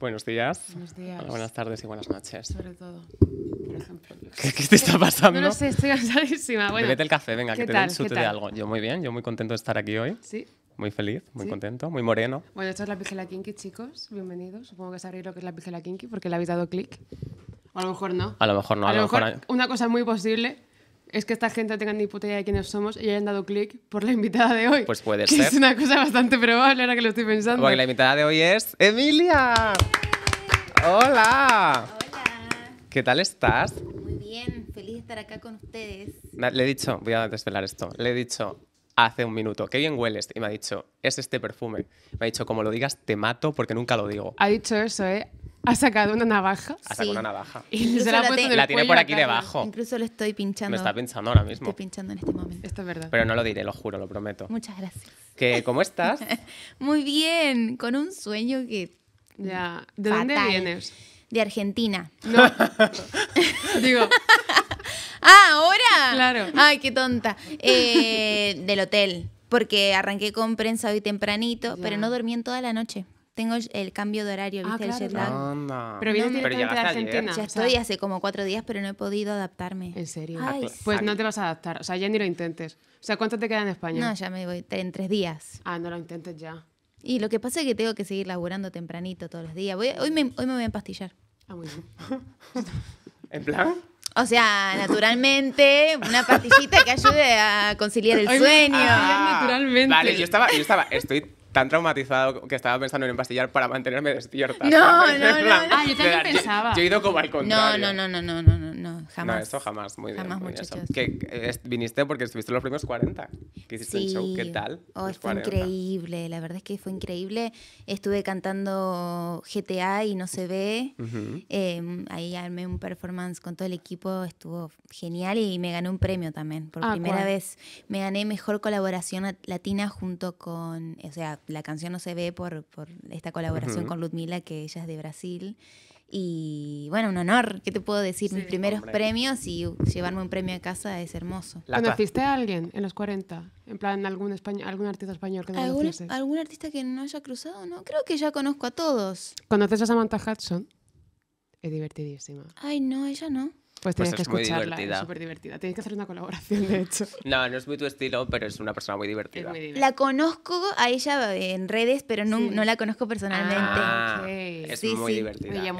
Buenos días. Buenas tardes y buenas noches. Sobre todo, por ejemplo. ¿Qué, te está pasando? No, no sé, estoy cansadísima. Bueno, el café, venga, que te den chute de algo. Yo muy bien, yo muy contento de estar aquí hoy. Sí. Muy feliz, muy contento, muy moreno. Bueno, esto es la Pijela Kinky, chicos. Bienvenidos. Supongo que sabréis lo que es la Pijela Kinky porque le habéis dado clic. a lo mejor no. A lo mejor no. A, lo, mejor, mejor, una cosa muy posible es que esta gente no tenga ni puta idea de quiénes somos y hayan dado clic por la invitada de hoy. Pues puede ser. Es una cosa bastante probable ahora que lo estoy pensando. Porque la invitada de hoy es Emilia. Hola. Hola. ¿Qué tal estás? Muy bien, feliz de estar acá con ustedes. Le he dicho, voy a desvelar esto, le he dicho hace un minuto, qué bien hueles. Y me ha dicho, es este perfume. Me ha dicho, como lo digas, te mato porque nunca lo digo. Ha dicho eso, ¿eh? Ha sacado una navaja. Ha sacado una navaja. la tiene por aquí debajo. Incluso lo estoy pinchando. Me está pinchando ahora mismo. Estoy pinchando en este momento. Esto es verdad. Pero no lo diré, lo juro, lo prometo. Muchas gracias. ¿Cómo estás? Muy bien, con un sueño que... Ya. ¿De dónde vienes? De Argentina. Digo, Ah, ahora. Claro. Ay, qué tonta. Eh, del hotel, porque arranqué con prensa hoy tempranito, pero no dormí en toda la noche tengo el cambio de horario, ah, ¿viste? Ah, claro. Pero directamente Ya estoy hace como cuatro días, pero no he podido adaptarme. En serio. Pues, pues no te vas a adaptar. O sea, ya ni lo intentes. O sea, ¿cuánto te queda en España? No, ya me voy en tres días. Ah, no lo intentes ya. Y lo que pasa es que tengo que seguir laburando tempranito todos los días. Voy- hoy, me, hoy me voy a empastillar. Ah, muy bien. ¿En plan? O sea, naturalmente, una pastillita que ayude a conciliar el sueño. Ah, naturalmente. Vale, yo estaba, yo estaba, estoy tan traumatizado que estaba pensando en empastillar para mantenerme despierta. No, no, no, no. Ah, yo también pensaba. Yo, he ido como No, no, no, no, no, no, jamás. No, eso jamás, muy bien. Jamás, que, viniste porque estuviste en los primeros 40, que hiciste el show, ¿qué tal? Oh, fue increíble, la verdad es que fue increíble. Estuve cantando GTA y No se ve, em, ahí armé un performance con todo el equipo, estuvo genial y me gané un premio también, por ah, primera vez. Me gané Mejor Colaboración Latina junto con, o sea, la canción no se ve por, esta colaboración con Ludmila, que ella es de Brasil. Y bueno, un honor, ¿qué te puedo decir? Mis primeros premios y llevarme un premio a casa es hermoso. ¿Conociste a alguien en los 40? En plan, algún, algún artista español que no ¿Algún, ¿Algún artista que no haya cruzado? No, creo que ya conozco a todos. ¿Conoces a Samantha Hudson? Es divertidísima. Ay, no, ella no. Pues, pues tienes que escucharla, muy es súper divertida. Tienes que hacer una colaboración, de hecho. No, no es muy tu estilo, pero es una persona muy divertida. La conozco a ella en redes, pero no, la conozco personalmente. Ah, Es muy divertida.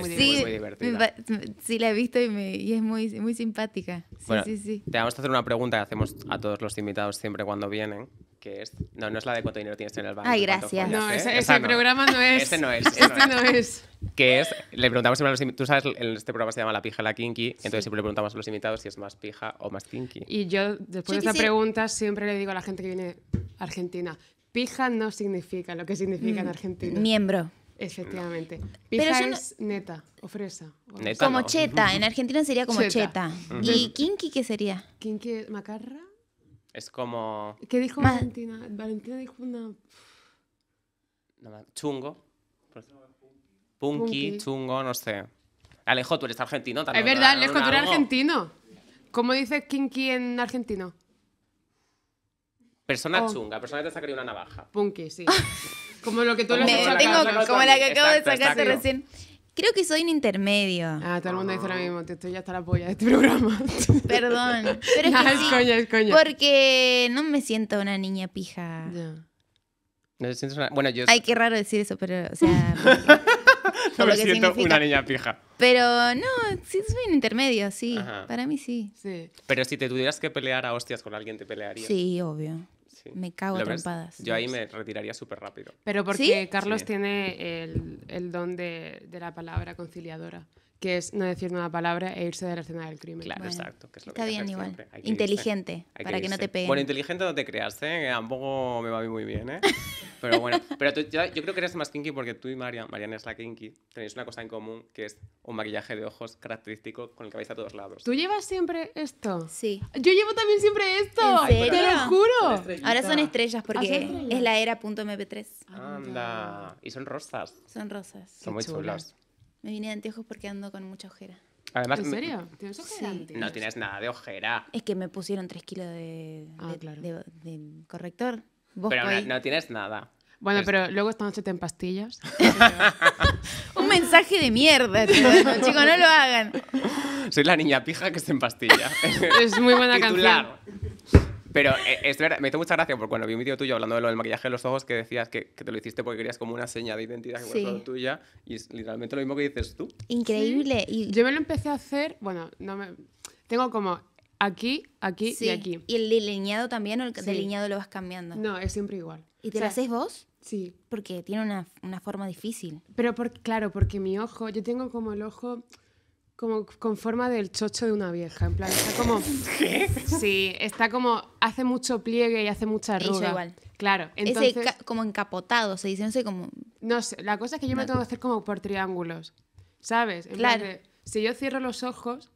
Sí, la he visto y, es muy, muy simpática. bueno, Te vamos a hacer una pregunta que hacemos a todos los invitados siempre cuando vienen que es. No, no es la de cuánto dinero tienes en el banco. Ay, gracias. no, ¿eh? ese, programa no es. Este no es. Este, no, es. Que es. Le preguntamos siempre a los invitados. Tú sabes, este programa se llama La pija la kinky. Entonces siempre le preguntamos a los invitados si es más pija o más kinky. Y yo, después de esta pregunta, siempre le digo a la gente que viene a Argentina: pija no significa lo que significa en mm. Argentina. Miembro. Efectivamente. Pija es neta o fresa. como cheta. En Argentina sería como cheta. ¿Y kinky qué sería? Kinky macarra. Es como... ¿Qué dijo Valentina? Valentina dijo una... No, chungo. Pues, punky, chungo, no sé. Alejo, tú eres argentino también. Es verdad, Alejo, tú eres argentino. ¿Cómo dices kinky en argentino? Persona oh. chunga, persona que te sacaría una navaja. Punky, sí. como lo que tú le. has Como la que acabo de sacarte recién. Creo que soy un intermedio. Ah, todo el mundo dice lo ah. mismo. Te estoy hasta la polla de este programa. Perdón. Pero es, que coña, es coña. Porque no me siento una niña pija. No una... Bueno, yo... Ay, qué raro decir eso, pero, o sea... no me siento una niña pija. Pero no, sí soy un intermedio, sí. Para mí sí. sí. Pero si te tuvieras que pelear a hostias con alguien, ¿te pelearías? Sí, obvio. Me cago trompadas. Yo ahí me retiraría súper rápido. Pero porque Carlos tiene el, don de, de, la palabra conciliadora que es no decir una palabra e irse de la escena del crimen. Claro, exacto. Que es lo Está bien igual. Inteligente, para que, no te peguen. Bueno, inteligente no te creas, ¿eh? tampoco me va muy bien. ¿eh? Pero bueno, pero yo, creo que eres más kinky porque tú y María, Mariana es la kinky, tenéis una cosa en común que es un maquillaje de ojos característico con el que vais a todos lados. ¿Tú llevas siempre esto? Sí. Yo llevo también siempre esto. ¿En serio? lo juro. Ahora son estrellas porque ah, es la era.mp3. Anda. Y son rosas. Son rosas. Son muy chulas. Me vine de anteojos porque ando con mucha ojera. ¿En serio? ¿Tienes ojera? No tienes nada de ojera. Es que me pusieron 3 kilos de, ah, corrector. Pero no, tienes nada. Bueno, pero luego esta noche te empastillas. Un mensaje de mierda, chicos, no lo hagan. Soy la niña pija que se empastilla. es muy buena canción. Pero eh, es verdad, me hizo mucha gracia porque cuando vi un vídeo tuyo hablando de lo del maquillaje de los ojos que decías que, te lo hiciste porque querías como una seña de identidad que sí. tuya y es literalmente lo mismo que dices tú. Increíble. Y... Yo me lo empecé a hacer, bueno, no me... tengo como aquí, aquí y aquí. ¿Y el delineado también o el delineado lo vas cambiando? No, es siempre igual. ¿Y te lo haces vos? Sí. Porque tiene una, forma difícil. Pero por, claro, porque mi ojo, yo tengo como el ojo como con forma del chocho de una vieja. En plan, está como. ¿Qué? Sí, está como. Hace mucho pliegue y hace mucha arruga. Claro. Entonces, Ese como encapotado, se dice, no sé No sé, la cosa es que yo me tengo que hacer como por triángulos. ¿Sabes? claro. si yo cierro los ojos,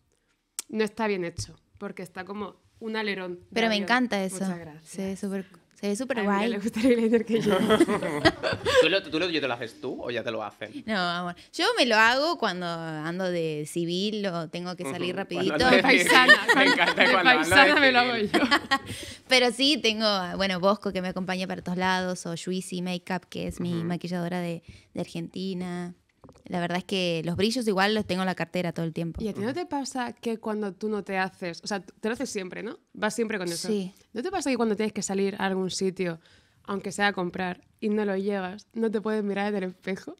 no está bien hecho. Porque está como un alerón. Pero me encanta eso. Sí, súper se ve súper guay. le gusta el que yo. ¿Tú, lo, tú lo, lo haces tú o ya te lo hacen? No, amor. Yo me lo hago cuando ando de civil o tengo que salir rapidito. De paisana. me encanta cuando paisana me lo hago yo. Pero sí, tengo, bueno, Bosco que me acompaña para todos lados o Juicy Makeup que es mi maquilladora de, de Argentina. La verdad es que los brillos igual los tengo en la cartera todo el tiempo. ¿Y a ti no te pasa que cuando tú no te haces, o sea, te lo haces siempre, ¿no? Vas siempre con eso. Sí. ¿No te pasa que cuando tienes que salir a algún sitio, aunque sea a comprar, y no lo llevas, no te puedes mirar en el espejo?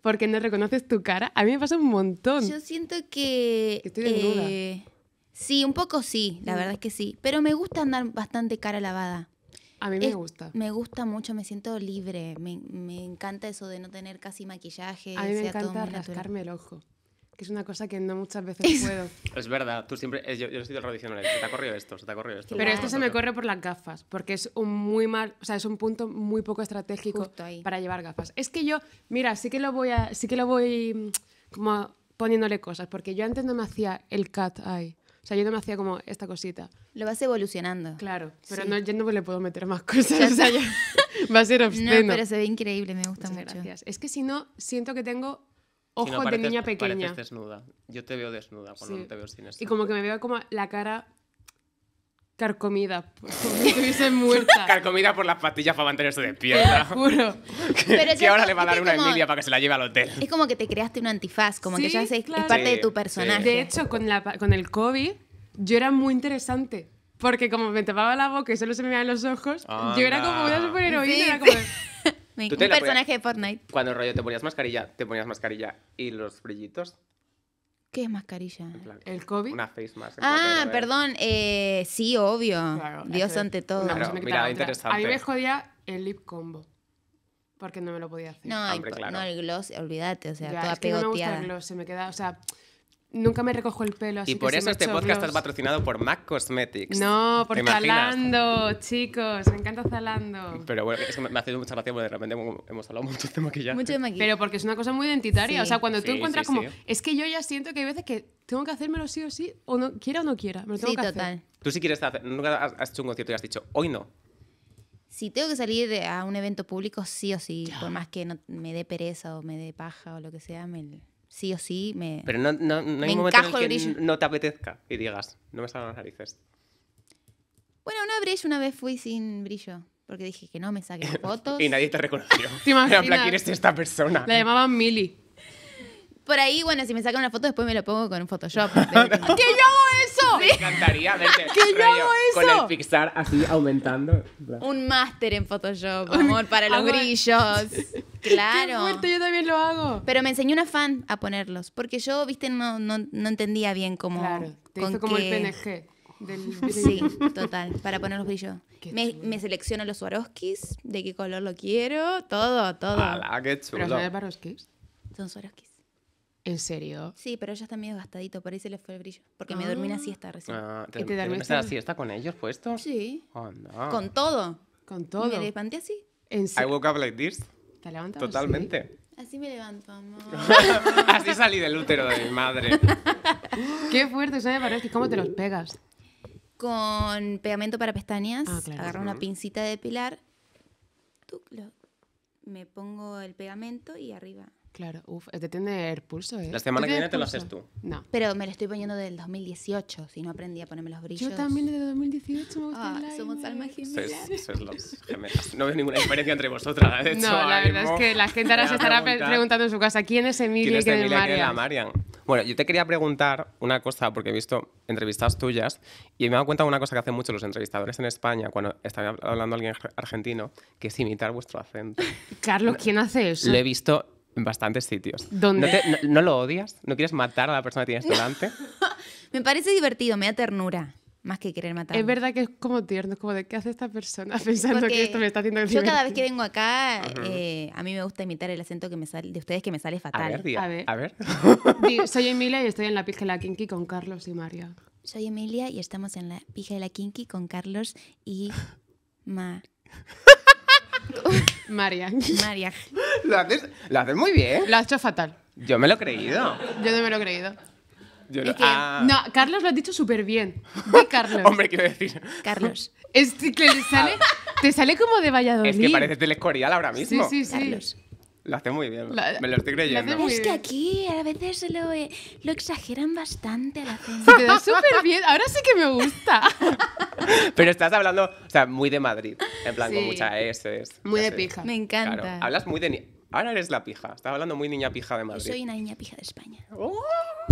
Porque no reconoces tu cara. A mí me pasa un montón. Yo siento que... Eh, sí, un poco sí, la mm. verdad es que sí. Pero me gusta andar bastante cara lavada. A mí me gusta. Me gusta mucho, me siento libre. Me, me, encanta eso de no tener casi maquillaje. A mí me encanta rascarme el ojo. Que es una cosa que no muchas veces puedo. Es verdad, tú siempre. yo, he estoy tradicional. Se te ha corrido esto, se te ha corrido esto. Pero esto se me corre por las gafas, porque es un muy mal. O sea, es un punto muy poco estratégico para llevar gafas. Es que yo, mira, sí que lo voy Sí que lo voy mm, como poniéndole cosas, porque yo antes no me hacía el cat eye. O sea, yo no me hacía como esta cosita. Lo vas evolucionando. Claro, pero no, yo no le puedo meter más cosas. O sea, va a ser obsceno. No, pero se ve increíble, me gusta Muchas mucho. Gracias. Es que si no, siento que tengo ojos si no, de niña pequeña. desnuda. Yo te veo desnuda cuando no te veo sin eso. Y como que me veo como la cara carcomida, como si estuviese muerta. carcomida por las pastillas para mantenerse despierta. juro. que ahora le va a dar una envidia para que se la lleve al hotel. Es como que te creaste un antifaz, como que ya es, es parte de tu personaje. De hecho, con, la, con el COVID yo era muy interesante. Porque como me tapaba la boca y solo se me veían los ojos, yo era como una superheroína. Sí, era como... un personaje de Fortnite. Cuando rollo te ponías mascarilla, te ponías mascarilla y los brillitos. ¿Qué es mascarilla? ¿El COVID? Una face mask. Ah, perdón. Eh, sí, obvio. Dios ante todo. mira, interesante. A mí me jodía el lip combo. Porque no me lo podía hacer. No, ah, el gloss, olvídate. O sea, toda pegoteada. No me gusta el gloss, se me queda... O sea, Nunca me recojo el pelo. Así y por eso este podcast está patrocinado por MAC Cosmetics. No, por Zalando, chicos. Me encanta Zalando. Pero bueno, es que me hace mucha gracia porque de repente hemos hablado mucho de este maquillaje. Mucho de maquillaje. Pero porque es una cosa muy identitaria. O sea, cuando tú encuentras como. Es que yo ya siento que hay veces que tengo que hacérmelo sí o sí, o no, quiera o no quiera. Me tengo sí, total. Tú si quieres hacer. Nunca has hecho un concierto y has dicho, hoy no. Si tengo que salir a un evento público, sí o sí. Por más que me dé pereza o me dé paja o lo que sea, me sí o sí me. Pero no, no, no hay momento en el que no te apetezca y digas, no me salgan las narices. Bueno, una vez, una vez fui sin brillo. Porque dije que no me saquen fotos. y nadie te reconoció. ¿Te imaginas? ¿quién es esta persona? La llamaban Milly. Por ahí, bueno, si me sacan una foto, después me lo pongo con un Photoshop. ¡Que yo me encantaría verte yo con el Pixar así aumentando. Un máster en Photoshop, amor, para los brillos Claro. fuerte, yo también lo hago. Pero me enseñó una fan a ponerlos, porque yo, viste, no, no, entendía bien cómo... como el PNG. Del... Sí, total, para poner los brillos. Me, selecciono los Swarovskis, de qué color lo quiero, todo, todo. ¡Hala, qué chulo! Son Swarovskis. ¿En serio? Sí, pero ella está medio gastadito, por ahí se le fue el brillo. Porque me dormí una ah. siesta recién. Ah, ¿te, siesta con ellos puestos? Sí. Oh, con todo. Con todo. Me levanté así. ¿En serio? I woke up like this. ¿Te levantas Totalmente. Así, me levanto, amor. así salí del útero de mi madre. Qué fuerte, eso me parece. ¿Cómo te los pegas? Con pegamento para pestañas. Ah, Agarro una pincita de pilar. me pongo el pegamento y arriba Claro, uff, es de tener pulso, ¿eh? La semana que viene te lo haces tú. No. Pero me lo estoy poniendo del 2018, si no aprendí a ponerme los brillos. Yo también de 2018 me gusta ah, Somos alma gemelas. No veo ninguna diferencia entre vosotras. no, la verdad es que la gente ahora se estará preguntando en su casa quién es Emilia y quién es Marian. Bueno, yo te quería preguntar una cosa, porque he visto entrevistas tuyas y me he dado cuenta de una cosa que hacen mucho los entrevistadores en España, cuando está hablando alguien argentino, que es imitar vuestro acento. Carlos, ¿quién hace eso? Lo he visto en bastantes sitios. ¿No, lo odias? ¿No quieres matar a la persona que tienes delante? me parece divertido, me da ternura. Más que querer matar. Es verdad que es como tierno, es como de qué hace esta persona pensando que esto me está haciendo Yo cada vez que vengo acá, eh, a mí me gusta imitar el acento que me sale, de ustedes que me sale fatal. A ver, A ver. soy Emilia y estoy en la pija de la Kinky con Carlos y María. Soy Emilia y estamos en la pija de la Kinky con Carlos y Ma. María. María. Lo haces, muy bien. Lo has hecho fatal. Yo me lo he creído. Yo no me lo he creído. Ah. no, Carlos lo has dicho súper bien. Carlos. Hombre, quiero decir. Carlos. Es que le sale, te sale como de Valladolid. Es que parece telescorial ahora mismo. Sí, sí, sí. Carlos. Lo hace muy bien, me lo estoy creyendo. es que aquí a veces eh, lo, exageran bastante la gente. Se te da súper bien, ahora sí que me gusta. Pero estás hablando, o sea, muy de Madrid, en plan con muchas S. Muy de pija. Me encanta. hablas muy de... ahora eres la pija, estás hablando muy niña pija de Madrid. Yo soy una niña pija de España. ¡Oh!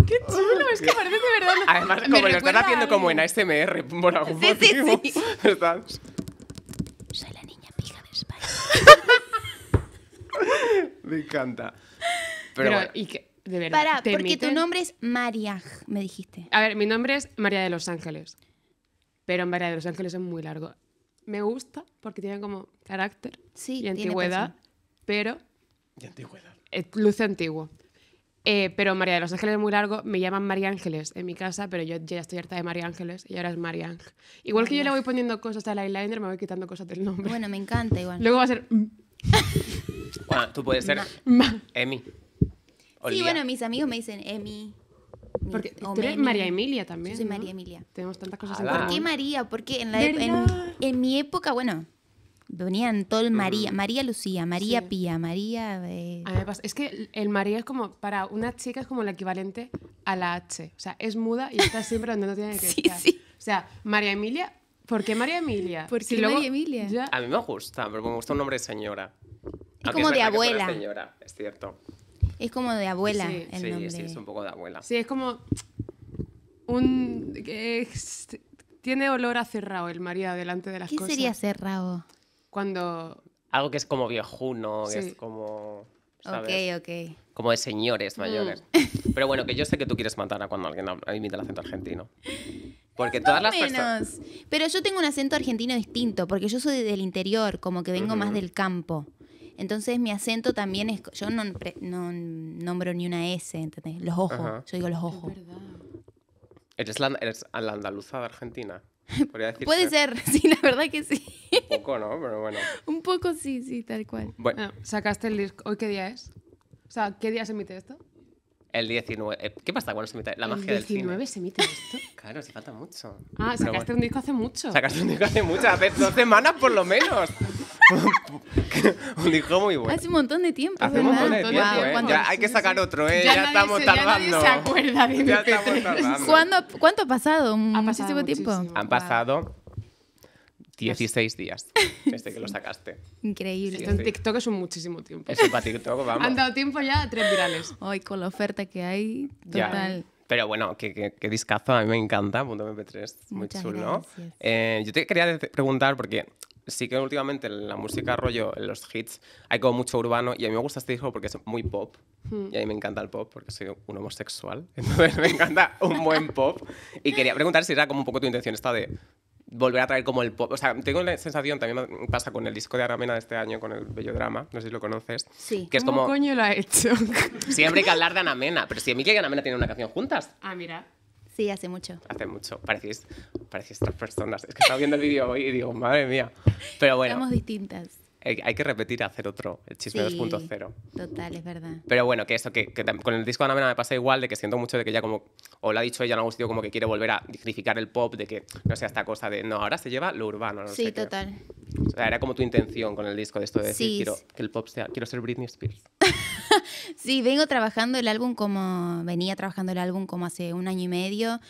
¡Qué chulo! Es que parece de verdad... Además, como lo estás haciendo como en ASMR, por algún sí, motivo. Sí, sí. Soy la niña pija de España. Me encanta. Pero, bueno. y que, de verdad. Para, porque tu nombre es María, me dijiste. A ver, mi nombre es María de los Ángeles. Pero María de los Ángeles es muy largo. Me gusta porque tiene como carácter sí, y antigüedad, pero. Y antigüedad. Eh, luce antiguo. Eh, pero María de los Ángeles es muy largo, me llaman María Ángeles en mi casa, pero yo ya estoy harta de María Ángeles y ahora es María Igual que yo le voy poniendo cosas al eyeliner, me voy quitando cosas del nombre. Bueno, me encanta igual. Luego va a ser. Mm. tú puedes ser Emi. Sí, bueno, mis amigos me dicen Emi. María Emilia también. Yo soy María Emilia. Tenemos tantas cosas en ¿Por qué María? Porque en, mi época, bueno, venían todo el mm. María, María Lucía, María Pía, María... eh, A mí Es que el María es como, para una chica es como el equivalente a la H. O sea, es muda y está siempre donde no tiene que estar. sí. O sea, María Emilia, ¿por qué María Emilia? Porque María Emilia? A mí me gusta, pero me gusta un nombre de señora. Es como de abuela. es cierto. Es como de abuela sí, sí, Sí, es un poco de abuela. Sí, es como un... tiene olor a cerrado el María delante de las cosas. ¿Qué sería cerrado? Cuando... Algo que es como viejuno, que es como... Ok, ok. Como de señores mayores. Mm. Pero bueno, que yo sé que tú quieres matar a cuando alguien imita el acento argentino. Porque todas las personas... Pero yo tengo un acento argentino distinto, porque yo soy del interior, como que vengo más del campo. Entonces mi acento también es. Yo no, nombro ni una S, ¿entendés? Los ojos. Yo digo los ojos. Es verdad. Eres la, andaluza de Argentina. Podría decir Puede ser, sí, la verdad que sí. Un poco, ¿no? Pero bueno. Un poco sí, sí, tal cual. Bueno. Ah, ¿Sacaste el disco? ¿Hoy qué día es? O sea, ¿qué día se emite esto? El 19. Eh, ¿Qué pasa cuando se emite la magia del cine? ¿El 19 se emite esto? Claro, se falta mucho. Ah, sacaste un disco hace mucho. Sacaste un disco hace mucho, hace dos semanas por lo menos. un disco muy bueno. Hace un montón de tiempo. Hace un montón de tiempo, ¿eh? ya, hay que sacar otro, ¿eh? Ya, estamos tardando. Ya se acuerda de ya estamos tardando. ¿Cuánto ha pasado? Ha pasado muchísimo tiempo. Han pasado 16 pues días desde que lo sacaste. Increíble. en TikTok es un muchísimo tiempo. es para TikTok, vamos. Han dado tiempo ya a tres virales. Hoy con la oferta que hay, total. Pero bueno, qué, discazo, a mí me encanta, punto MP3, muy chulo. Eh, yo te quería preguntar, porque sí que últimamente en la música rollo, en los hits, hay como mucho urbano y a mí me gusta este disco porque es muy pop. Hmm. Y a mí me encanta el pop porque soy un homosexual. Entonces me encanta un buen pop. Y quería preguntar si era como un poco tu intención esta de volver a traer como el pop. O sea, tengo la sensación, también pasa con el disco de Aramena de este año, con el bello drama no sé si lo conoces. Sí. Que es ¿Cómo como... coño lo ha hecho? Siempre hay que hablar de Aramena, pero si a mí que tienen tiene una canción juntas. Ah, mira. Sí, hace mucho. Hace mucho. Parecís, parecís estas personas. Es que estaba viendo el vídeo hoy y digo, madre mía. Pero bueno. Estamos distintas hay que repetir hacer otro, el chisme 2.0. Total, es verdad. Pero bueno, que eso, que, con el disco de Ana me pasa igual, de que siento mucho de que ya como, o lo ha dicho ella no ha sitio, como que quiere volver a dignificar el pop, de que no sea esta cosa de, no, ahora se lleva lo urbano. No sí, total. O sea, era como tu intención con el disco de esto de decir, quiero que el pop sea, quiero ser Britney Spears. sí, vengo trabajando el álbum como, venía trabajando el álbum como hace un año y medio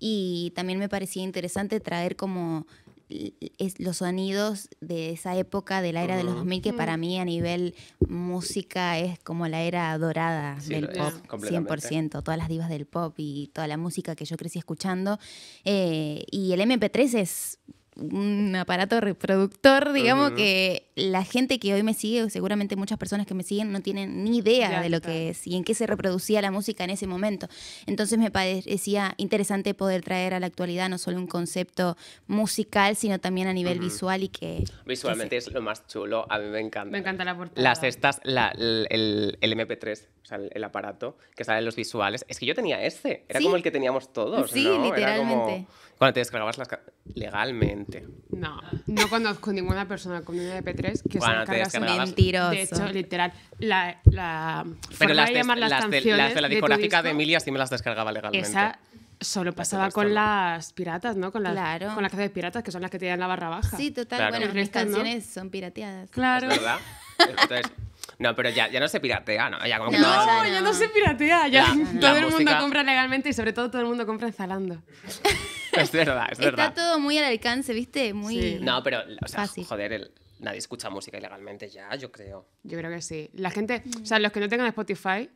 y también me parecía interesante traer como es los sonidos de esa época, de la era de los 2000, que para mí a nivel música es como la era dorada del pop, 100%, todas las divas del pop y toda la música que yo crecí escuchando. Eh, y el MP3 es un aparato reproductor, digamos que la gente que hoy me sigue, seguramente muchas personas que me siguen no tienen ni idea de lo que es y en qué se reproducía la música en ese momento. Entonces me parecía interesante poder traer a la actualidad no solo un concepto musical, sino también a nivel visual y que... Visualmente es lo más chulo, a mí me encanta. Me encanta la portada. Las estas, el, el, MP3 o sea, el, aparato que sale en los visuales. Es que yo tenía este, era como el que teníamos todos. Sí, literalmente. cuando te descargabas las legalmente. No, no conozco ninguna persona con un MP3 que bueno, se descargase mentiroso. De hecho, literal, la, la Pero las de, llamar las, las, la discográfica de, Emilia sí me las descargaba legalmente. Esa solo pasaba con las piratas, ¿no? Con las, claro. con las de piratas, que son las que te dan la barra baja. Sí, total. Bueno, las canciones son pirateadas. Claro. Es verdad. Entonces, no, pero ya, ya no se piratea, ¿no? Ya, como que no, todo... ya no, se piratea, ya todo el mundo compra legalmente y sobre todo todo el mundo compra en Zalando. es verdad, es verdad. Está todo muy al alcance, ¿viste? Muy sí. No, pero, o sea, joder, nadie escucha música ilegalmente ya, yo creo. Yo creo que sí. La gente, o sea, los que no tengan Spotify,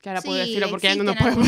que ahora puedo decirlo porque ya no nos podemos...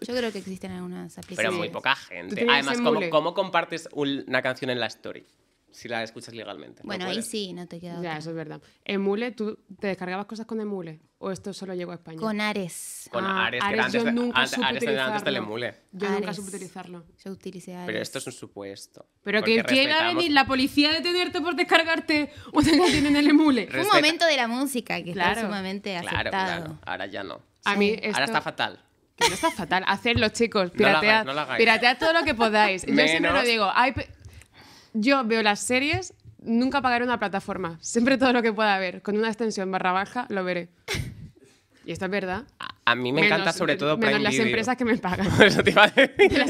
Yo creo que existen algunas aplicaciones. Pero muy poca gente. Además, ¿cómo, ¿cómo, compartes una canción en la story? si la escuchas legalmente. Bueno, ahí sí, no te queda. Ya, eso es verdad. ¿Emule, tú te descargabas cosas con Emule? ¿O esto solo llegó a España? Con Ares. Con ah, Ares, Ares, antes, yo nunca antes, supe Ares antes del Emule. Yo nunca supe utilizarlo. Yo utilicé Ares. Pero esto es un supuesto. Pero que quién va venir la policía a detenerte por descargarte o te tienen el Emule. Fue un momento de la música que es está sumamente aceptado. Claro, ahora ya no. A mí Ahora está fatal. Que no está fatal. Hacedlo, chicos. Piratead, piratead todo lo que podáis. Yo siempre lo digo. Yo veo las series, nunca pagaré una plataforma. Siempre todo lo que pueda ver, con una extensión barra baja, lo veré. Y esto es verdad. A, mí me encanta sobre todo menos las empresas que me pagan. eso te las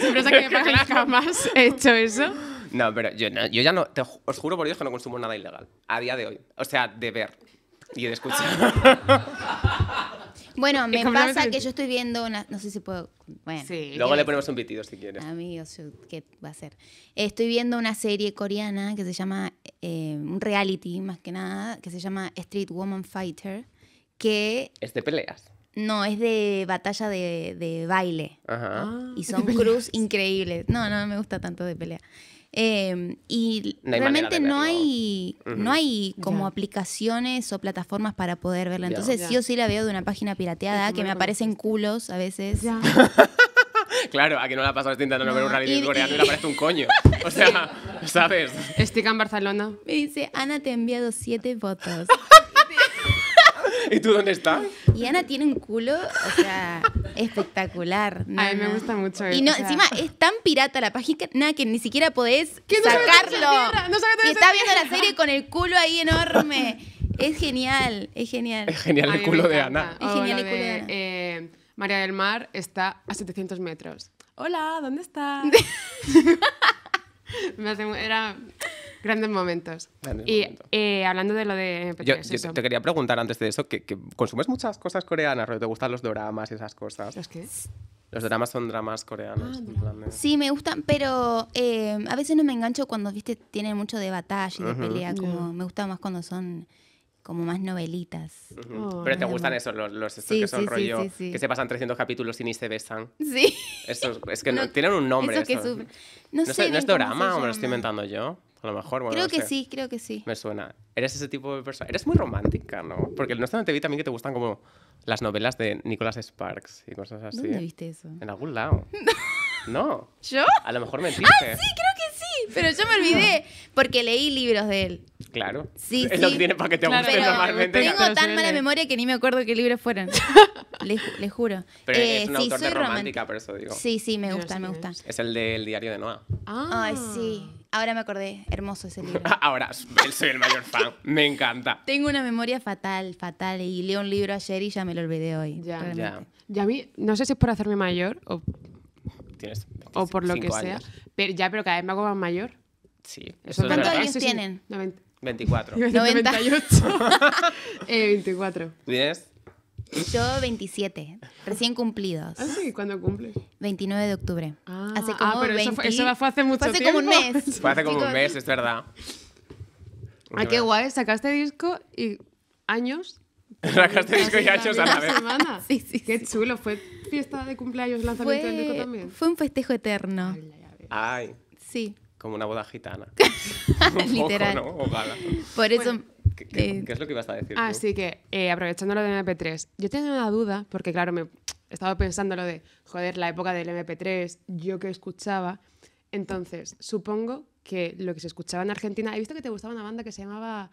empresas que me pagan jamás he hecho eso. No, pero yo, yo ya no, os juro por Dios que no consumo nada ilegal a día de hoy. O sea, de ver y de escuchar. Bueno, me pasa que yo estoy viendo una. No sé si puedo. Bueno. Luego le ponemos un pitido si quieres. ¿qué va a ser? Estoy viendo una serie coreana que se llama. Eh, un reality, más que nada, que se llama Street Woman Fighter. Que. Es de peleas. No, es de batalla de, de baile. Ajá. y ah, son cruz increíbles. No, no me gusta tanto de pelea. Em, y realmente no hay, no hay como aplicaciones o plataformas para poder verla. Entonces sí o sí la veo de una página pirateada que me aparecen culos a veces. claro, a que no la pasas pasado no, ver un reality coreano y, le aparece un coño. O sea, ¿sabes? Estica en Barcelona. Me dice, Ana, te ha enviado siete fotos. ¿Y tú dónde estás? Y Ana tiene un culo, o sea, espectacular. a mí me gusta mucho. y encima es tan pirata la página que ni siquiera podés sacarlo. está viendo la serie con el culo ahí enorme. Es genial, es genial. Es genial el culo de Ana. Es genial el culo de, eh, María del Mar está a 700 metros. Hola, ¿dónde estás? me hace, era Grandes momentos. y eh, hablando de lo de yo, te, quería preguntar antes de eso, que, consumes muchas cosas coreanas, te gustan los dramas y esas cosas. ¿Los qué? Los dramas son dramas coreanos. Ah, sí, me gustan, pero eh, a veces no me engancho cuando, viste, tienen mucho de batalla y de pelea. Como, Me gusta más cuando son como más novelitas. Oh, pero te gustan esos, los, los que son rollo, que se pasan 300 capítulos y ni se besan. Sí. es que no, tienen un nombre. Eso que no, ¿no es drama o me lo estoy inventando yo? A lo mejor, bueno, Creo que sí, creo que sí. Me suena. Eres ese tipo de persona. Eres muy romántica, ¿no? Porque no te vi también que te gustan como las novelas de Nicholas Sparks y cosas así. ¿Dónde viste eso? En algún lado. no. ¿Yo? A lo mejor mentiste. Ah, sí, creo que sí. Pero yo me olvidé porque leí libros de él. Claro. Sí, es lo que tiene para que te guste pero normalmente. Tengo tan mala memoria que ni me acuerdo qué libros fueron. le, juro. Pero es eh, un sí, soy romántica, por eso digo. Sí, sí, me gustan me gustan Es el del diario de Noah. Ah. Ay, sí. Ah. Ahora me acordé, hermoso ese libro. Ahora, soy el mayor fan, me encanta. Tengo una memoria fatal, fatal, y leo un libro ayer y ya me lo olvidé hoy. Ya, ya. Y a mí, no sé si es por hacerme mayor o, Tienes o por lo que sea, pero ya, pero cada vez me hago más mayor. Sí. Eso ¿Cuántos años tienen? 90. 24. 98. eh, 24. 10 yo 27, recién cumplidos. Ah, sí, ¿cuándo cumples? 29 de octubre. Ah, ah pero eso, fue, hace mucho fue hace como un mes. Fue hace como un mes, es verdad. Ah, qué guay, sacaste disco y años. sacaste disco y años a la vez. qué chulo, fue fiesta de cumpleaños, lanzamiento fue, del disco también. Fue un festejo eterno. Ay. Sí. Como una boda gitana. Literal. Por eso... ¿Qué, es lo que ibas a decir? Así ah, que, eh, aprovechando lo del MP3, yo tenía una duda, porque claro, me he estado pensando lo de, joder, la época del MP3, yo que escuchaba. Entonces, supongo que lo que se escuchaba en Argentina, he visto que te gustaba una banda que se llamaba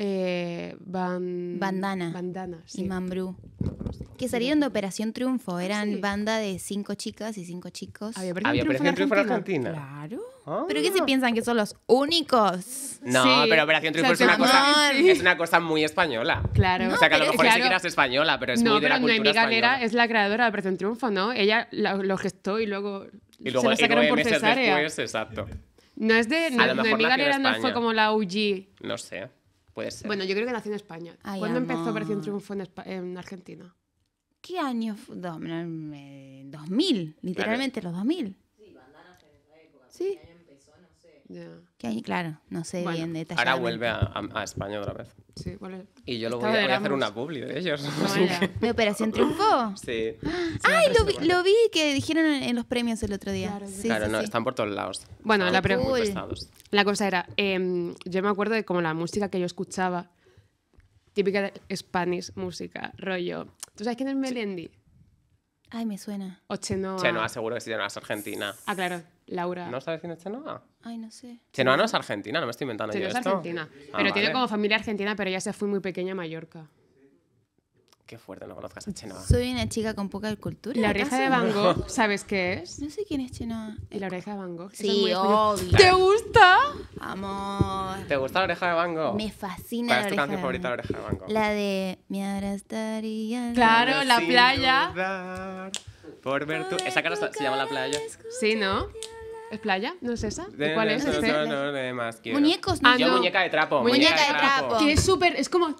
eh, Bandana. Y Mambrú. Que salieron de Operación Triunfo. Ah, Eran banda de cinco chicas y cinco chicos. Había Operación, Triunfo, en Argentina. Claro. ¿Pero qué se ah. piensan que son los únicos? No, pero Operación Triunfo es, una cosa, muy española. Claro. o sea, que a lo mejor ni es española, pero es muy de la cultura No, Galera es la creadora de Operación Triunfo, ¿no? Ella lo gestó y luego, y luego se lo sacaron por Después, exacto. No es de... A Galera no fue como la UG. No sé puede ser. Bueno, yo creo que nació en España. ¿Cuándo empezó Operación Triunfo en, triunfo en Argentina? ¿Qué año? Fue? 2000, eh, literalmente los 2000. Sí, bandana en esa época. Sí. Empezó, no sé. Que ahí, claro, no sé bien Ahora vuelve a, España otra vez. Sí, vale. Y yo lo voy, a hacer una publi de ellos. Mi Operación triunfó? Sí. ¡Ay! Lo vi, que dijeron en los premios el otro día. Claro, no, están por todos lados. Bueno, la, pregunta. la cosa era, em, yo me acuerdo de como la música que yo escuchaba, típica de Spanish música, rollo. ¿Tú sabes quién es Melendi? Ay, me suena. O Chenoa. Chenoa, seguro que sí, Chenoa es argentina. Ah, claro. Laura. ¿No sabes quién es Chenoa? Ay, no sé. Chenoa no es argentina, no me estoy inventando Chenoa yo es argentina. Ah, pero tiene como familia argentina, pero ya se fue muy pequeña a Mallorca. Qué fuerte, no conozcas a Chenoa. Soy una chica con poca cultura. La oreja de Van ¿sabes qué es? No sé quién es Chenoa. ¿Y la oreja de Van Gogh? Sí, obvio. ¿Te gusta? Amor. ¿Te gusta la oreja de Van Me fascina ¿Cuál es tu canción favorita la oreja de Van La de Me abrazaría. Claro, la playa. Por ver tu... Esa cara se llama La playa. Sí, ¿no? ¿Es playa? ¿No es esa? cuál es? Este? no, no, más Muñecos, ah, no. Ah, Yo muñeca de trapo. Muñeca, de, trapo. Que es súper, es como...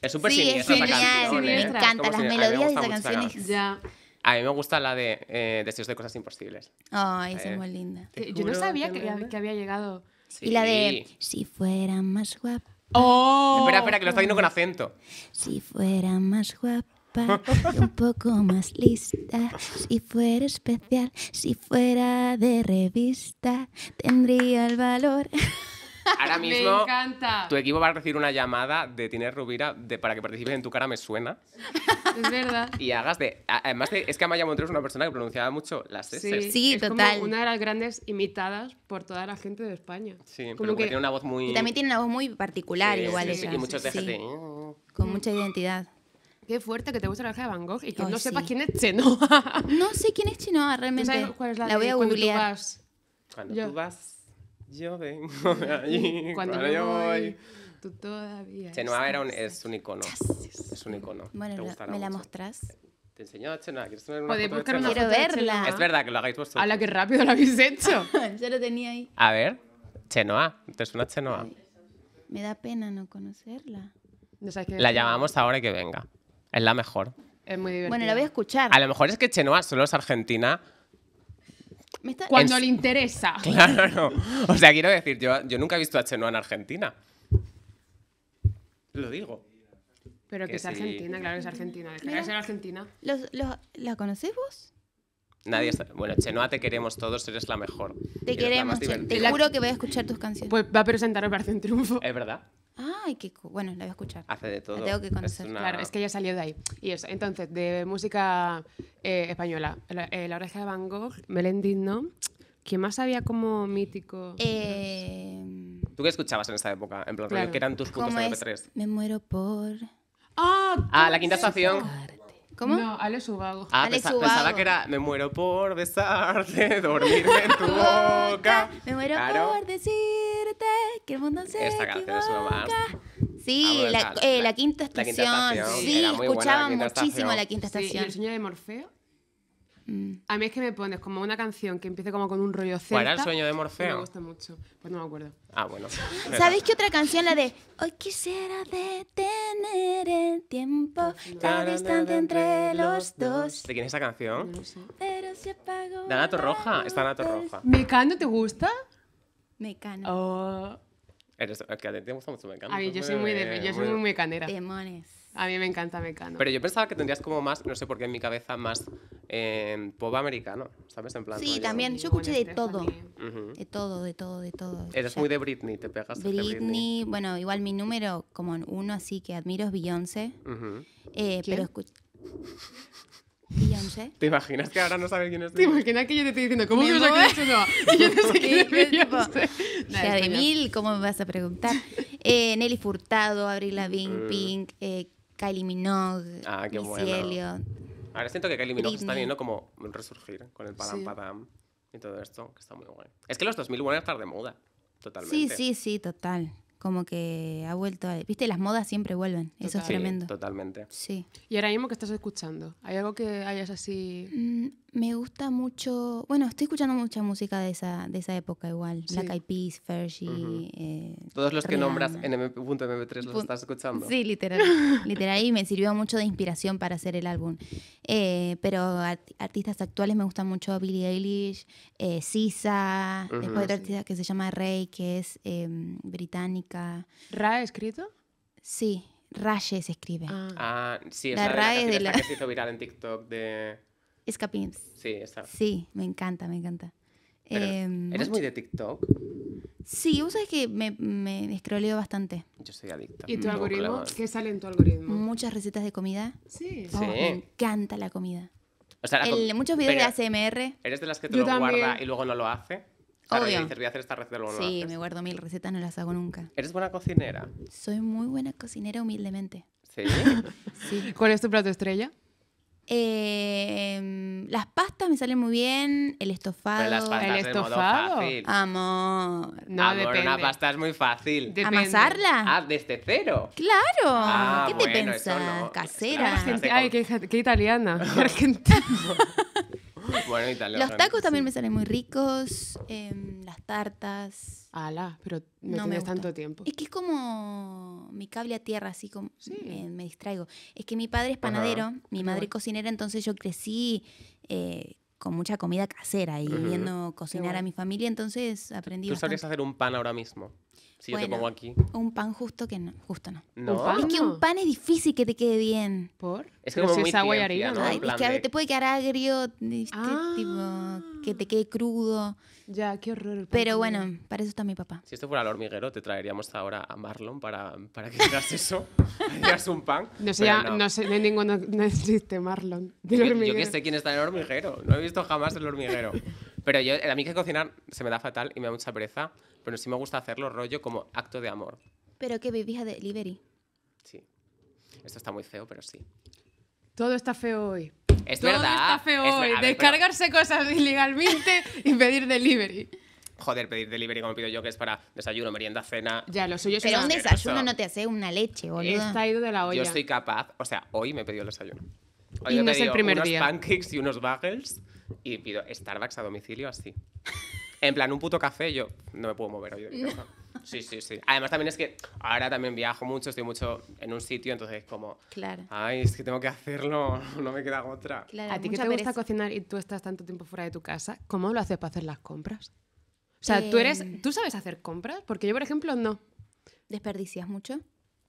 Es súper sí, es genial, ¿eh? Me encanta las melodías de esa canción. A mí me gusta la de eh, Deseos de Cosas Imposibles. Ay, eh, es muy linda. Yo no sabía que, había llegado... Y la de Si fuera más guapa. ¡Oh! Espera, espera, que lo está diciendo con acento. Si fuera más guapa un poco más lista. Si fuera especial, si fuera de revista, tendría el valor. Ahora mismo, tu equipo va a recibir una llamada de Tiner Rubira de, para que participes en Tu cara me suena. Es verdad. Y hagas de... Además, es que Amaya Montreux es una persona que pronunciaba mucho las S. es total. Como una de las grandes imitadas por toda la gente de España. Sí, como tiene una voz muy... también tiene una voz muy particular, igual. Sí, Y muchos de eh". Con mucha identidad fuerte que te gusta la oreja de Van Gogh y que no sepas quién es Chenoa. No sé quién es Chenoa realmente. la, voy a googlear. Cuando tú vas, yo vengo de allí. Cuando, yo voy. Tú todavía. Chenoa era es un icono. Es un icono. ¿me la mostras? Te enseñó a Chenoa. ¿Quieres Quiero verla. Es verdad que lo hagáis vosotros. A la que rápido lo habéis hecho. ya lo tenía ahí. A ver, Chenoa. ¿Te una Chenoa? me da pena no conocerla. No sabes qué la llamamos ahora que venga. Es la mejor. Es muy Bueno, la voy a escuchar. A lo mejor es que Chenoa solo es argentina. Cuando le interesa. Claro, no. O sea, quiero decir, yo, nunca he visto a Chenoa en Argentina. Lo digo. Pero que, es argentina, claro que es argentina. de Argentina. ¿Los, los, ¿La conocéis vos? Nadie está... Bueno, Chenoa, te queremos todos, eres la mejor. Te queremos, te juro que voy a escuchar tus canciones. Pues va a presentar me un triunfo. Es verdad. Bueno, la voy a escuchar. Hace de todo. La tengo que conocer. Claro, es que ya salió de ahí. Y eso. Entonces, de música eh, española, la, eh, la, oreja de Van Gogh, Melendi, ¿no? ¿Quién más había como mítico? Eh... ¿Tú qué escuchabas en esa época? En plan, ¿qué eran tus puntos de MP3? Me muero por. ¡Ah! ah la quinta estación. ¿Cómo? No, Ale Subago Ah, pensaba que era Me muero por besarte, Dormir en tu boca. Me muero por decir que el mundo se Esta canción Sí, ah, eh, la, quinta estación. Sí, escuchaba muchísimo la quinta estación. ¿Y el sueño de Morfeo? Mm. A mí es que me pones como una canción que empiece como con un rollo celta. ¿Cuál era el sueño de Morfeo? Me gusta mucho. Pues no me acuerdo. Ah, bueno. ¿Sabéis qué otra canción? La de Hoy quisiera detener el tiempo la distancia entre los dos. ¿De quién es esa canción? No sé. Pero se De Anato Roja. Está Anato Roja. ¿Mecano te gusta? Mecano. Oh. Eres, te gusta mucho Mecano. A mí, yo soy muy, de, yo soy muy mecanera. Demones. A mí me encanta Mecano. Pero yo pensaba que tendrías como más, no sé por qué en mi cabeza, más em, pop americano, ¿sabes? En plan. Sí, también. Yo escuché de todo. De todo, de todo, de todo. Eres muy de Britney, te pegas. Britney, Britney, bueno, igual mi número como uno así que admiro es Beyoncé. Eh, pero escuché. ¿Te imaginas que ahora no sabes quién es? ¿Te imaginas que yo te estoy diciendo, ¿cómo que no sabes quién es? yo no sé de mil, ¿cómo me vas a preguntar? Eh, Nelly Furtado, Abril Lavigne, eh. Pink, eh, Kylie Minogue, ah, qué Ahora siento que Kylie Minogue está viendo como resurgir con el padam padam y todo esto, que está muy bueno. Es que los 2000 van a estar de moda, totalmente. Sí, sí, sí, total como que ha vuelto a... Viste, las modas siempre vuelven, eso es tremendo. totalmente. Sí. Y ahora mismo que estás escuchando, ¿hay algo que hayas así... Mm, me gusta mucho, bueno, estoy escuchando mucha música de esa, de esa época igual, Black Eyed Peas, Fergie. Eh, Todos los que nombras en mp.mp3 los estás escuchando. Sí, literal. literal, y me sirvió mucho de inspiración para hacer el álbum. Eh, pero artistas actuales me gustan mucho Billie Eilish, eh, Sisa, después otra artista que se llama Rey, que es em, británica. Ray, escrito? Sí, Raye se escribe. Ah, ah sí, es la, la, que se hizo viral en TikTok de... Escapins. Sí, Sí, me encanta, me encanta. Eh, ¿Eres muy de TikTok? Sí, vos sabés que me, me escroleo bastante. Yo soy adicto. ¿Y tu algoritmo? ¿Qué sale en tu algoritmo? Muchas recetas de comida. Sí. Oh, sí. Me encanta la comida. O sea, muchos videos de ASMR. ¿Eres de las que te lo guarda y luego no lo hace? Claro, Obvio. Dices, voy a hacer esta receta, Sí, me guardo mil recetas, no las hago nunca. ¿Eres buena cocinera? Soy muy buena cocinera, humildemente. ¿Sí? sí. ¿Cuál es tu plato estrella? Eh, las pastas me salen muy bien. El estofado. el estofado. De Amor. No, depende. una pasta es muy fácil. ¿Amasarla? Ah, desde cero. Claro. Ah, ¿Qué te pensas Casera. Ah, ay, qué, italiana. Argentina. bueno, italiana. Los tacos también me salen muy ricos. Em, las tartas. Ala, pero no, tanto tiempo. Es que es como mi cable a tierra, así como me, distraigo. Es que mi padre es panadero, mi madre cocinera, entonces yo crecí eh, con mucha comida casera y viendo cocinar a mi familia, entonces aprendí. ¿Tú sabrías hacer un pan ahora mismo? Si yo te pongo aquí. Un pan justo que no. Justo no. Es que un pan es difícil que te quede bien. ¿Por? Es que como muy es y es que a te puede quedar agrio, ah. que te quede crudo. Ya, qué horror. Pero bueno, para eso está mi papá. Si esto fuera el hormiguero, te traeríamos ahora a Marlon para, para que hagas eso. Hagas un pan. No sé, no. sé, existe Marlon. yo, yo que sé quién está en el hormiguero. No he visto jamás el hormiguero. Pero yo, a mí que cocinar se me da fatal y me da mucha pereza pero sí me gusta hacerlo rollo como acto de amor. Pero que vivía delivery. Sí. Esto está muy feo, pero sí. Todo está feo hoy. Es verdad. Todo está feo hoy. Descargarse cosas ilegalmente y pedir delivery. Joder, pedir delivery como pido yo, que es para desayuno, merienda, cena. Ya, lo suyo es Pero un desayuno no te hace una leche, boludo. Está ido de la olla. Yo soy capaz, o sea, hoy me he el desayuno. y no es el primer unos día. pancakes y unos bagels y pido Starbucks a domicilio así. En plan, un puto café, yo no me puedo mover hoy Sí, sí, sí. Además también es que ahora también viajo mucho, estoy mucho en un sitio, entonces como... Claro. Ay, es que tengo que hacerlo, no me queda otra. a ti que te gusta cocinar y tú estás tanto tiempo fuera de tu casa, ¿cómo lo haces para hacer las compras? O sea, tú eres... Eh. ¿Tú sabes hacer compras? Porque yo, por ejemplo, no. ¿Desperdicias mucho?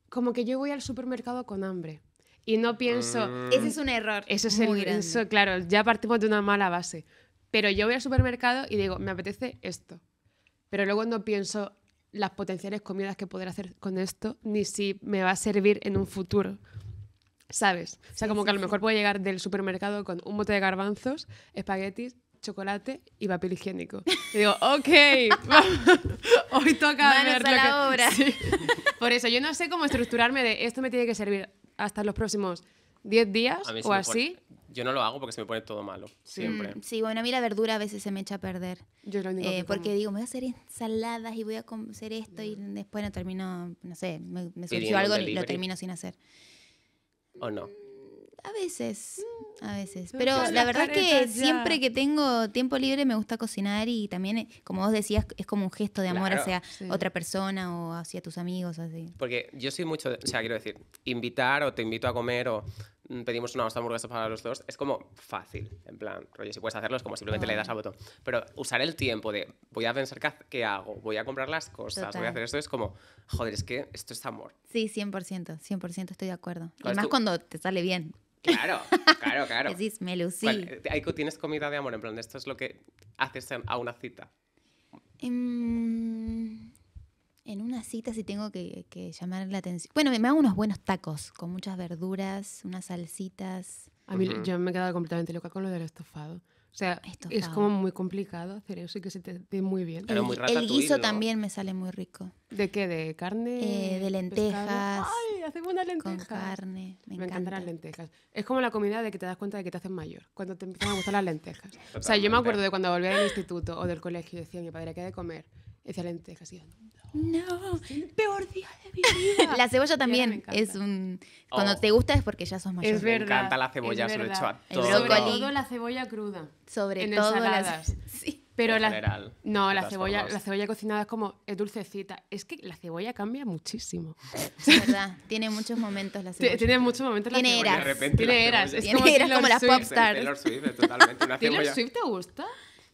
Como que yo voy al supermercado con hambre. Y no pienso... Mm. Ese es un error. Eso es el, grande. claro, ya partimos de una mala base. Pero yo voy al supermercado y digo, me apetece esto. Pero luego no pienso las potenciales comidas que poder hacer con esto, ni si me va a servir en un futuro. ¿Sabes? O sea, como que a lo mejor puedo llegar del supermercado con un bote de garbanzos, espaguetis, chocolate y papel higiénico. Y digo, ok, hoy toca Manos la que... obra. Por eso, yo no sé cómo estructurarme de esto me tiene que servir hasta los próximos 10 días o así. Yo no lo hago porque se me pone todo malo, mm, siempre. sí, bueno, a mí la verdura a veces se me echa a perder. Yo lo eh, Porque digo, me voy a hacer ensaladas y voy a hacer esto y mm. después no termino, no sé, me, algo y lo termino sin hacer. ¿O no? A veces, a veces. Mm, Pero la, verdad es que siempre que tengo tiempo libre me gusta cocinar y también, eh, como vos decías, es como un gesto de amor hacia otra persona o hacia tus amigos, así. Porque yo soy mucho, o sea, quiero decir, invitar o te invito a comer o Mm, pedimos una hamburguesa para los dos, es como fácil, en plan, rollo, si puedes hacerlo es como simplemente le das al botón. Pero usar el tiempo de voy a pensar qué, hago, voy a comprar las cosas, voy a hacer esto, es como, joder, es que esto es amor. Sí, 100%, 100% estoy de acuerdo. Y más cuando te sale bien. Claro, claro, claro. Decís, me lucí. ¿Tienes comida de amor? En plan, ¿esto es lo que haces a una cita? Em, en una cita sí tengo que, llamar la atención. Bueno, me, hago unos buenos tacos con muchas verduras, unas salsitas. A mí, yo me he quedado completamente loca con lo del estofado. O sea, es como muy complicado hacer eso y que se te dé muy bien. El, muy guiso también me sale muy rico. ¿De qué? ¿De carne? Eh, de lentejas. ¡Ay! Hacemos unas lentejas. Con carne. Me, encantan las lentejas. Es como la comida de que te das cuenta de que te haces mayor, cuando te empiezan a gustar las lentejas. O sea, yo me acuerdo de cuando volví al instituto o del colegio y decía mi padre, ¿qué de comer? Y decía lentejas. Y yo, no, el peor día de mi vida. la cebolla también es un. Cuando oh. te gusta es porque ya sos mayor. Es verdad. Me encanta la cebolla, se lo hecho a todo. Sobre todo la cebolla cruda. Sobre en todo Las... Sí. Pero la, no, la cebolla, la cebolla cocinada es como es dulcecita. Es que la cebolla cambia muchísimo. Es verdad, tiene muchos momentos la cebolla. Tiene muchos momentos la tiene cebolla. De repente, tiene eras. Tiene eras como, las popstars. Taylor Swift, totalmente. Una ¿Taylor Swift te gusta?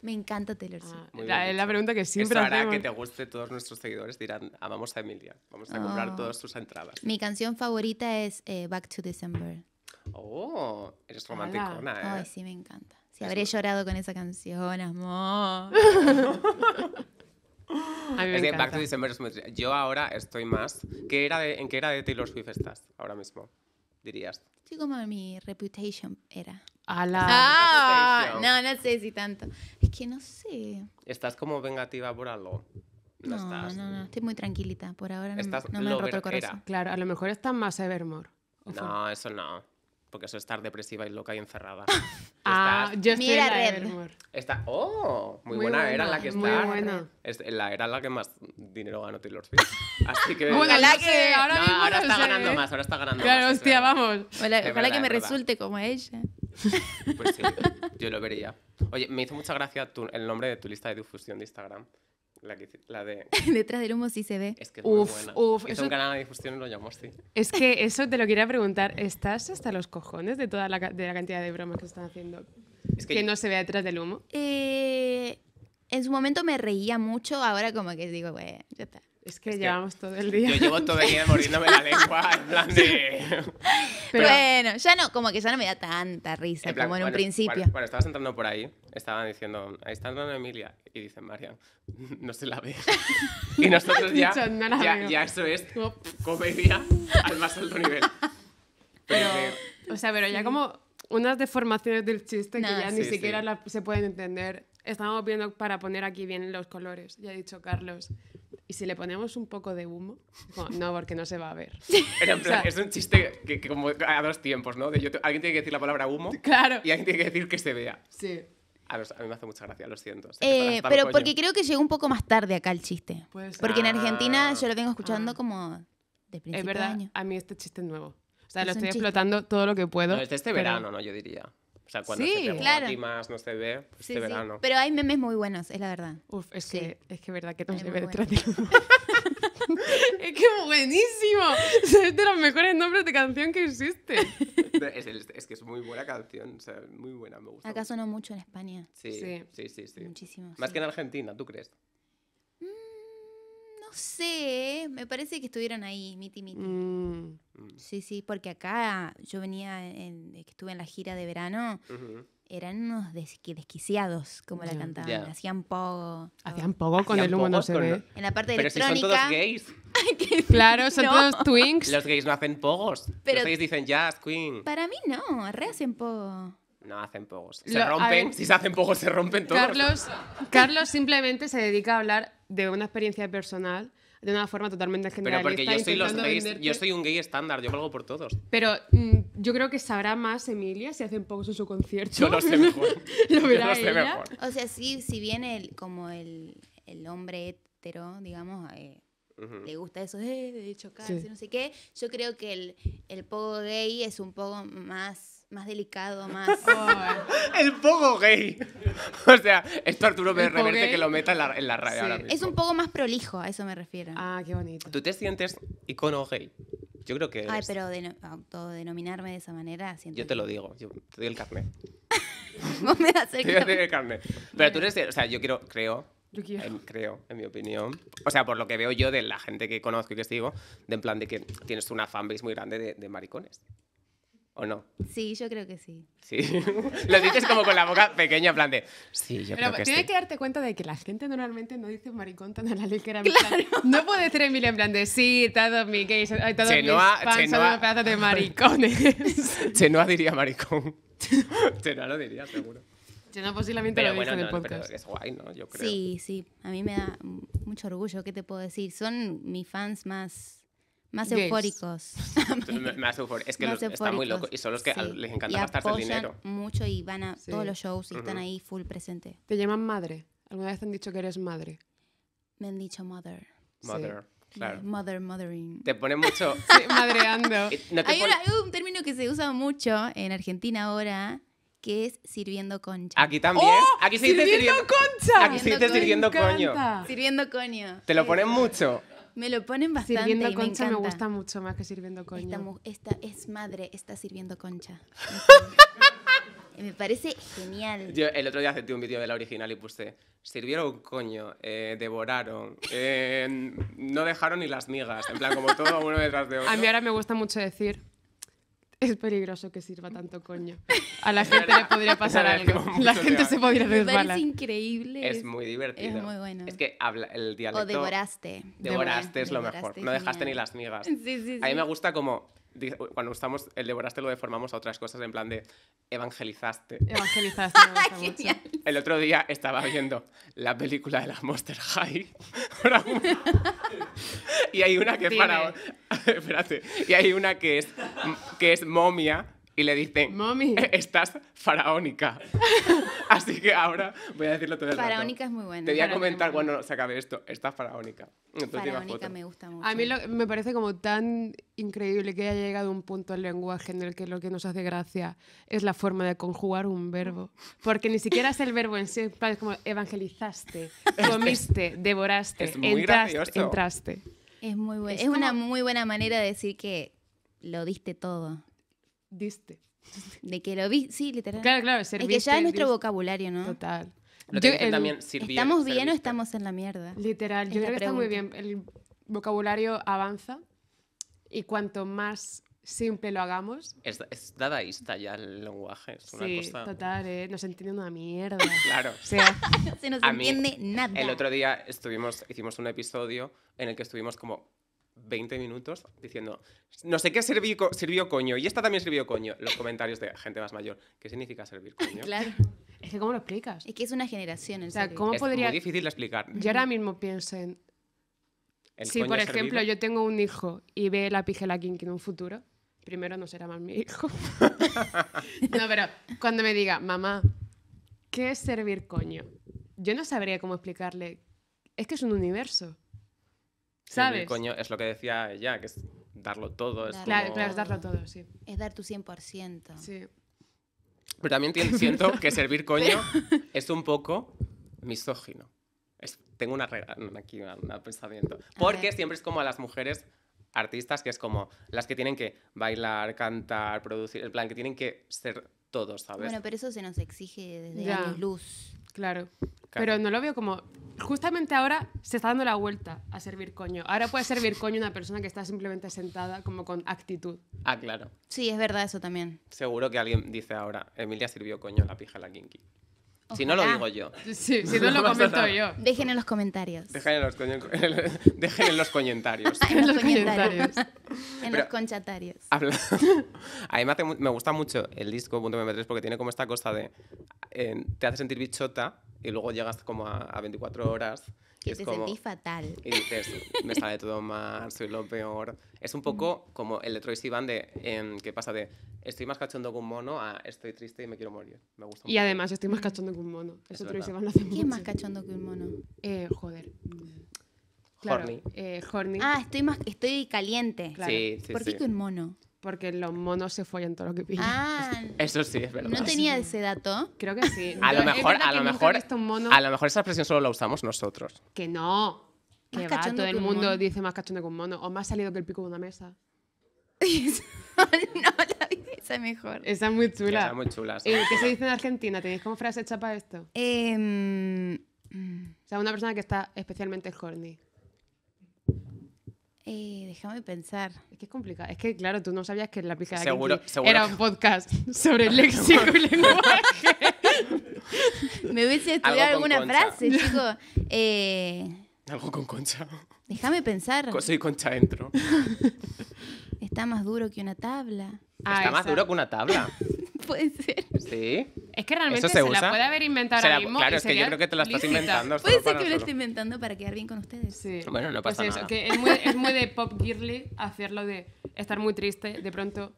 Me encanta Taylor Swift. Ah, la, pregunta que siempre Eso hará que te guste todos nuestros seguidores dirán, amamos a Emilia, vamos a comprar ah. todas tus entradas. Mi canción favorita es eh, Back to December. Oh, eres romanticona, eh. Ay, sí, me encanta. si habré llorado con esa canción, amor. Back to December es muy Yo ahora estoy más. ¿Qué era ¿En qué era de Taylor Swift estás ahora mismo? Dirías. Sí, como mi reputation era. A la... Ah, no, no sé si tanto. Es que no sé. ¿Estás como vengativa por algo? No, no, no, no, estoy muy tranquilita. Por ahora no, no me han roto el corazón. Claro, a lo mejor estás más Evermore. No, eso no. Porque eso es estar depresiva y loca y encerrada. ah, yo estoy en la Red. Está... ¡Oh! Muy, buena, era la que está. Muy la era la que más dinero ganó Taylor Swift. Así que... bueno, que... ahora, está ganando más, ahora está ganando claro, hostia, vamos. Ojalá, que me resulte como ella. Pues sí, yo lo vería. Oye, me hizo mucha gracia tu, el nombre de tu lista de difusión de Instagram. La, de... Detrás del humo sí se ve. Es que es un canal de difusión lo llamó Es que eso te lo quería preguntar. ¿Estás hasta los cojones de toda la, cantidad de bromas que están haciendo? Es que, no se vea detrás del humo. Eh, en su momento me reía mucho, ahora como que digo, bueno, ya está. Es que llevamos todo el día. Yo llevo todo el día mordiéndome la lengua en plan de. Pero, bueno, ya no, como que ya no me da tanta risa como en un principio. Bueno, estabas entrando por ahí, estaban diciendo, ahí está entrando Emilia. Y dicen, Marian, no se la ve. y nosotros ya, ya, ya, eso es comedia al más alto nivel. Pero, o sea, pero ya como unas deformaciones del chiste que ya ni siquiera se pueden entender. Estábamos viendo para poner aquí bien los colores, ya ha dicho Carlos. ¿Y si le ponemos un poco de humo? no, porque no se va a ver. es un chiste que, como a dos tiempos, ¿no? alguien tiene que decir la palabra humo claro. y alguien tiene que decir que se vea. Sí. A, los, a mí me hace mucha gracia, lo siento. Eh, pero porque creo que llegó un poco más tarde acá el chiste. porque en ah. Argentina yo lo tengo escuchando ah. como de principio es verdad, A mí este chiste es nuevo. O sea, lo estoy explotando todo lo que puedo. No, este verano, ¿no? Yo diría. O sea, cuando sí, se ve, más no se ve, pues sí, este sí. verano. Pero hay memes muy buenos, es la verdad. Uf, es que es que verdad que no se ve detrás Es que buenísimo. Es de los mejores nombres de canción que existe. Es, que es muy buena canción, o sea, muy buena, me gusta. Acá sonó mucho en España. Sí, sí, sí, sí. Muchísimo. Más que en Argentina, ¿tú crees? No sé, me parece que estuvieron ahí, miti miti. Mm. Sí, sí, porque acá yo venía, estuve en la gira de verano, eran unos desquiciados, como la cantaban, hacían pogo. Hacían pogo con el humo, no se ve. En la parte electrónica. Si son todos gays. claro, son todos twinks. Los gays no hacen pogos. Los gays dicen jazz, queen. Para mí no, re hacen pogo. No hacen pogos. Se rompen, si se hacen pogos, se rompen todos. Carlos, Carlos simplemente se dedica a hablar de una experiencia personal de una forma totalmente generalista. Pero porque yo soy, un gay estándar, yo valgo por todos. Pero mm, yo creo que sabrá más Emilia si hacen poco en su concierto. lo sé mejor. lo O sea, sí, si viene como el, el hombre hetero, digamos, eh, le gusta eso eh, de chocarse, no sé qué, yo creo que el, el pogo gay es un poco más más delicado, más... el poco gay. o sea, esto Arturo me reverte que lo meta en la, en la radio Es un poco más prolijo, a eso me refiero. Ah, qué bonito. ¿Tú te sientes icono gay? Yo creo que. Eres. Ay, pero de, autodenominarme de esa manera. Siento yo te lo digo, yo te doy el carnet. Vos me das el yo Te doy el Pero tú eres. O sea, yo quiero, creo. Yo creo, en mi opinión. O sea, por lo que veo yo de la gente que conozco y que sigo, de en plan de que tienes una fanbase muy grande de maricones. ¿O no? Sí, yo creo que sí. Sí. Lo dices como con la boca pequeña, en plan de. Sí, yo creo que sí. tienes que darte cuenta de que la gente normalmente no dice maricón tan a la ligera. Claro. No puede ser Emilia en plan de. Sí, todos mis gays, todos Chenoa, mis fans Chenoa... son pedazos de maricones. Chenoa diría maricón. Chenoa lo diría, seguro. Chenoa posiblemente lo dice en el podcast. Pero es guay, ¿no? Yo creo. Sí, sí. A mí me da mucho orgullo. ¿Qué te puedo decir? Son mis fans más más eufóricos. más eufóricos. Es que los, están muy locos y son los que les encanta y gastarse el dinero. mucho y van a todos los shows y están ahí full presente. ¿Te llaman madre? ¿Alguna vez te han dicho que eres madre? Me han dicho mother. Mother. Claro. Mother, mothering. Te pone mucho. madreando. hay, un término que se usa mucho en Argentina ahora que es sirviendo concha. Aquí también. ¡Oh! Aquí se dice sirviendo, concha. Aquí se dice sirviendo coño. Sirviendo coño. Te lo ponen mucho. Me lo ponen bastante. Sirviendo concha me, gusta mucho más que sirviendo concha. Esta, es madre, está sirviendo concha. me parece genial. Yo el otro día acepté un vídeo de la original y puse: sirvieron coño, eh, devoraron, eh, no dejaron ni las migas. En plan, como todo uno detrás de otro. A mí ahora me gusta mucho decir: es peligroso que sirva tanto coño. A la gente le podría pasar algo. La gente se podría desbalar. Es increíble. Es muy divertido. Es muy bueno. Es que habla, el dialecto... O devoraste. Devoraste, es lo mejor. No dejaste ni las migas. Sí, sí, sí. A mí me gusta como cuando usamos el devoraste lo deformamos a otras cosas en plan de evangelizaste. Evangelizaste. el otro día estaba viendo la película de la Monster High. y hay una que es para... Espérate. Y hay una que es, que es momia y le dicen, Mami. Eh, estás faraónica. Así que ahora voy a decirlo todo el Faraónica es muy buena. Te voy a comentar cuando bueno, se acabe esto, estás faraónica. faraónica me gusta mucho. A mí me parece como tan increíble que haya llegado un punto al lenguaje en el que lo que nos hace gracia es la forma de conjugar un verbo. Porque ni siquiera es el verbo en sí, es como evangelizaste, este comiste, devoraste, entraste, Es muy bueno. Es, una muy buena manera de decir que lo diste todo diste. De que lo vi, sí, literal. Claro, claro, servir. Es que ya es nuestro vocabulario, ¿no? Total. Lo que también ¿Estamos bien o estamos en la mierda? Literal, yo creo que está muy bien. El vocabulario avanza y cuanto más simple lo hagamos. Es, es dadaísta ya el lenguaje. Es una sí, total, ¿eh? nos se entiende una mierda. claro. O sea, se nos entiende nada. El otro día estuvimos, hicimos un episodio en el que estuvimos como 20 minutos diciendo, no sé qué sirvió, coño, y esta también sirvió coño. Los comentarios de gente más mayor. ¿Qué significa servir coño? Claro. Es que ¿cómo lo explicas? Es que es una generación. es podría... muy difícil de explicar. Yo ahora mismo pienso en... Si, por ejemplo, yo tengo un hijo y ve la pijela Kinky en un futuro, primero no será más mi hijo. no, pero cuando me diga, mamá, ¿qué es servir coño? Yo no sabría cómo explicarle. Es que es un universo. ¿Sabes? coño es lo que decía ella, que es darlo todo. Es claro, claro, es darlo todo, sí. Es dar tu 100%. Sí. Pero también siento que servir coño es un poco misógino. Es, tengo una regla, aquí un pensamiento. Porque siempre es como a las mujeres artistas que es como las que tienen que bailar, cantar, producir, en plan que tienen que ser todos, ¿sabes? Bueno, pero eso se nos exige desde la luz. Claro. Pero no lo veo como. Justamente ahora se está dando la vuelta a servir coño. Ahora puede servir coño una persona que está simplemente sentada, como con actitud. Ah, claro. Sí, es verdad eso también. Seguro que alguien dice ahora: Emilia sirvió coño la pija la kinky. Si no lo digo yo. Sí, si no lo comento yo. Dejen en los comentarios. Dejen en los, Dejen en los comentarios. en los comentarios. en los conchatarios. A mí me, me, gusta mucho el disco 3 porque tiene como esta cosa de... Eh, te hace sentir bichota y luego llegas como a, 24 horas. y te es como, sentís fatal. Y dices, me sale todo mal, soy lo peor. Es un poco mm. como el de Troy Sivan de, em, que pasa de, estoy más cachondo que un mono a estoy triste y me quiero morir. Me gusta Y además estoy más cachondo que un mono. Eso Troy Sivan lo ¿Quién es más cachondo que un mono? Eh, joder. Claro, eh, horny. Ah, estoy, más, estoy caliente. Sí, ¿Por qué que un mono? Porque los monos se follan todo lo que pillan. Ah, Eso sí, es verdad. no tenía ese dato. Creo que sí. A lo mejor, a lo mejor, esa expresión solo la usamos nosotros. que no. Que va, todo el mundo dice más cachondo que un mono. O más salido que el pico de una mesa. no, esa es mejor. Esa es muy chula. es muy chula. ¿Y qué se dice en Argentina? ¿Tenéis como frase hecha para esto? Em, o sea, una persona que está especialmente horny. Eh, déjame pensar. Es que es complicado. Es que, claro, tú no sabías que la pizca era un podcast sobre el léxico y lenguaje. Me hubiese estudiado alguna frase, chico. Eh... Algo con concha. Déjame pensar. Soy concha dentro. Está más duro que una tabla. Está ah, más duro que una tabla. Puede ser. Sí. Es que realmente se, la puede haber inventado ahora mismo. Claro, es que yo creo que te la estás inventando. Puede ser que lo esté inventando para quedar bien con ustedes. Bueno, no pues pasa nada. es, muy, de pop girly hacerlo de estar muy triste, de pronto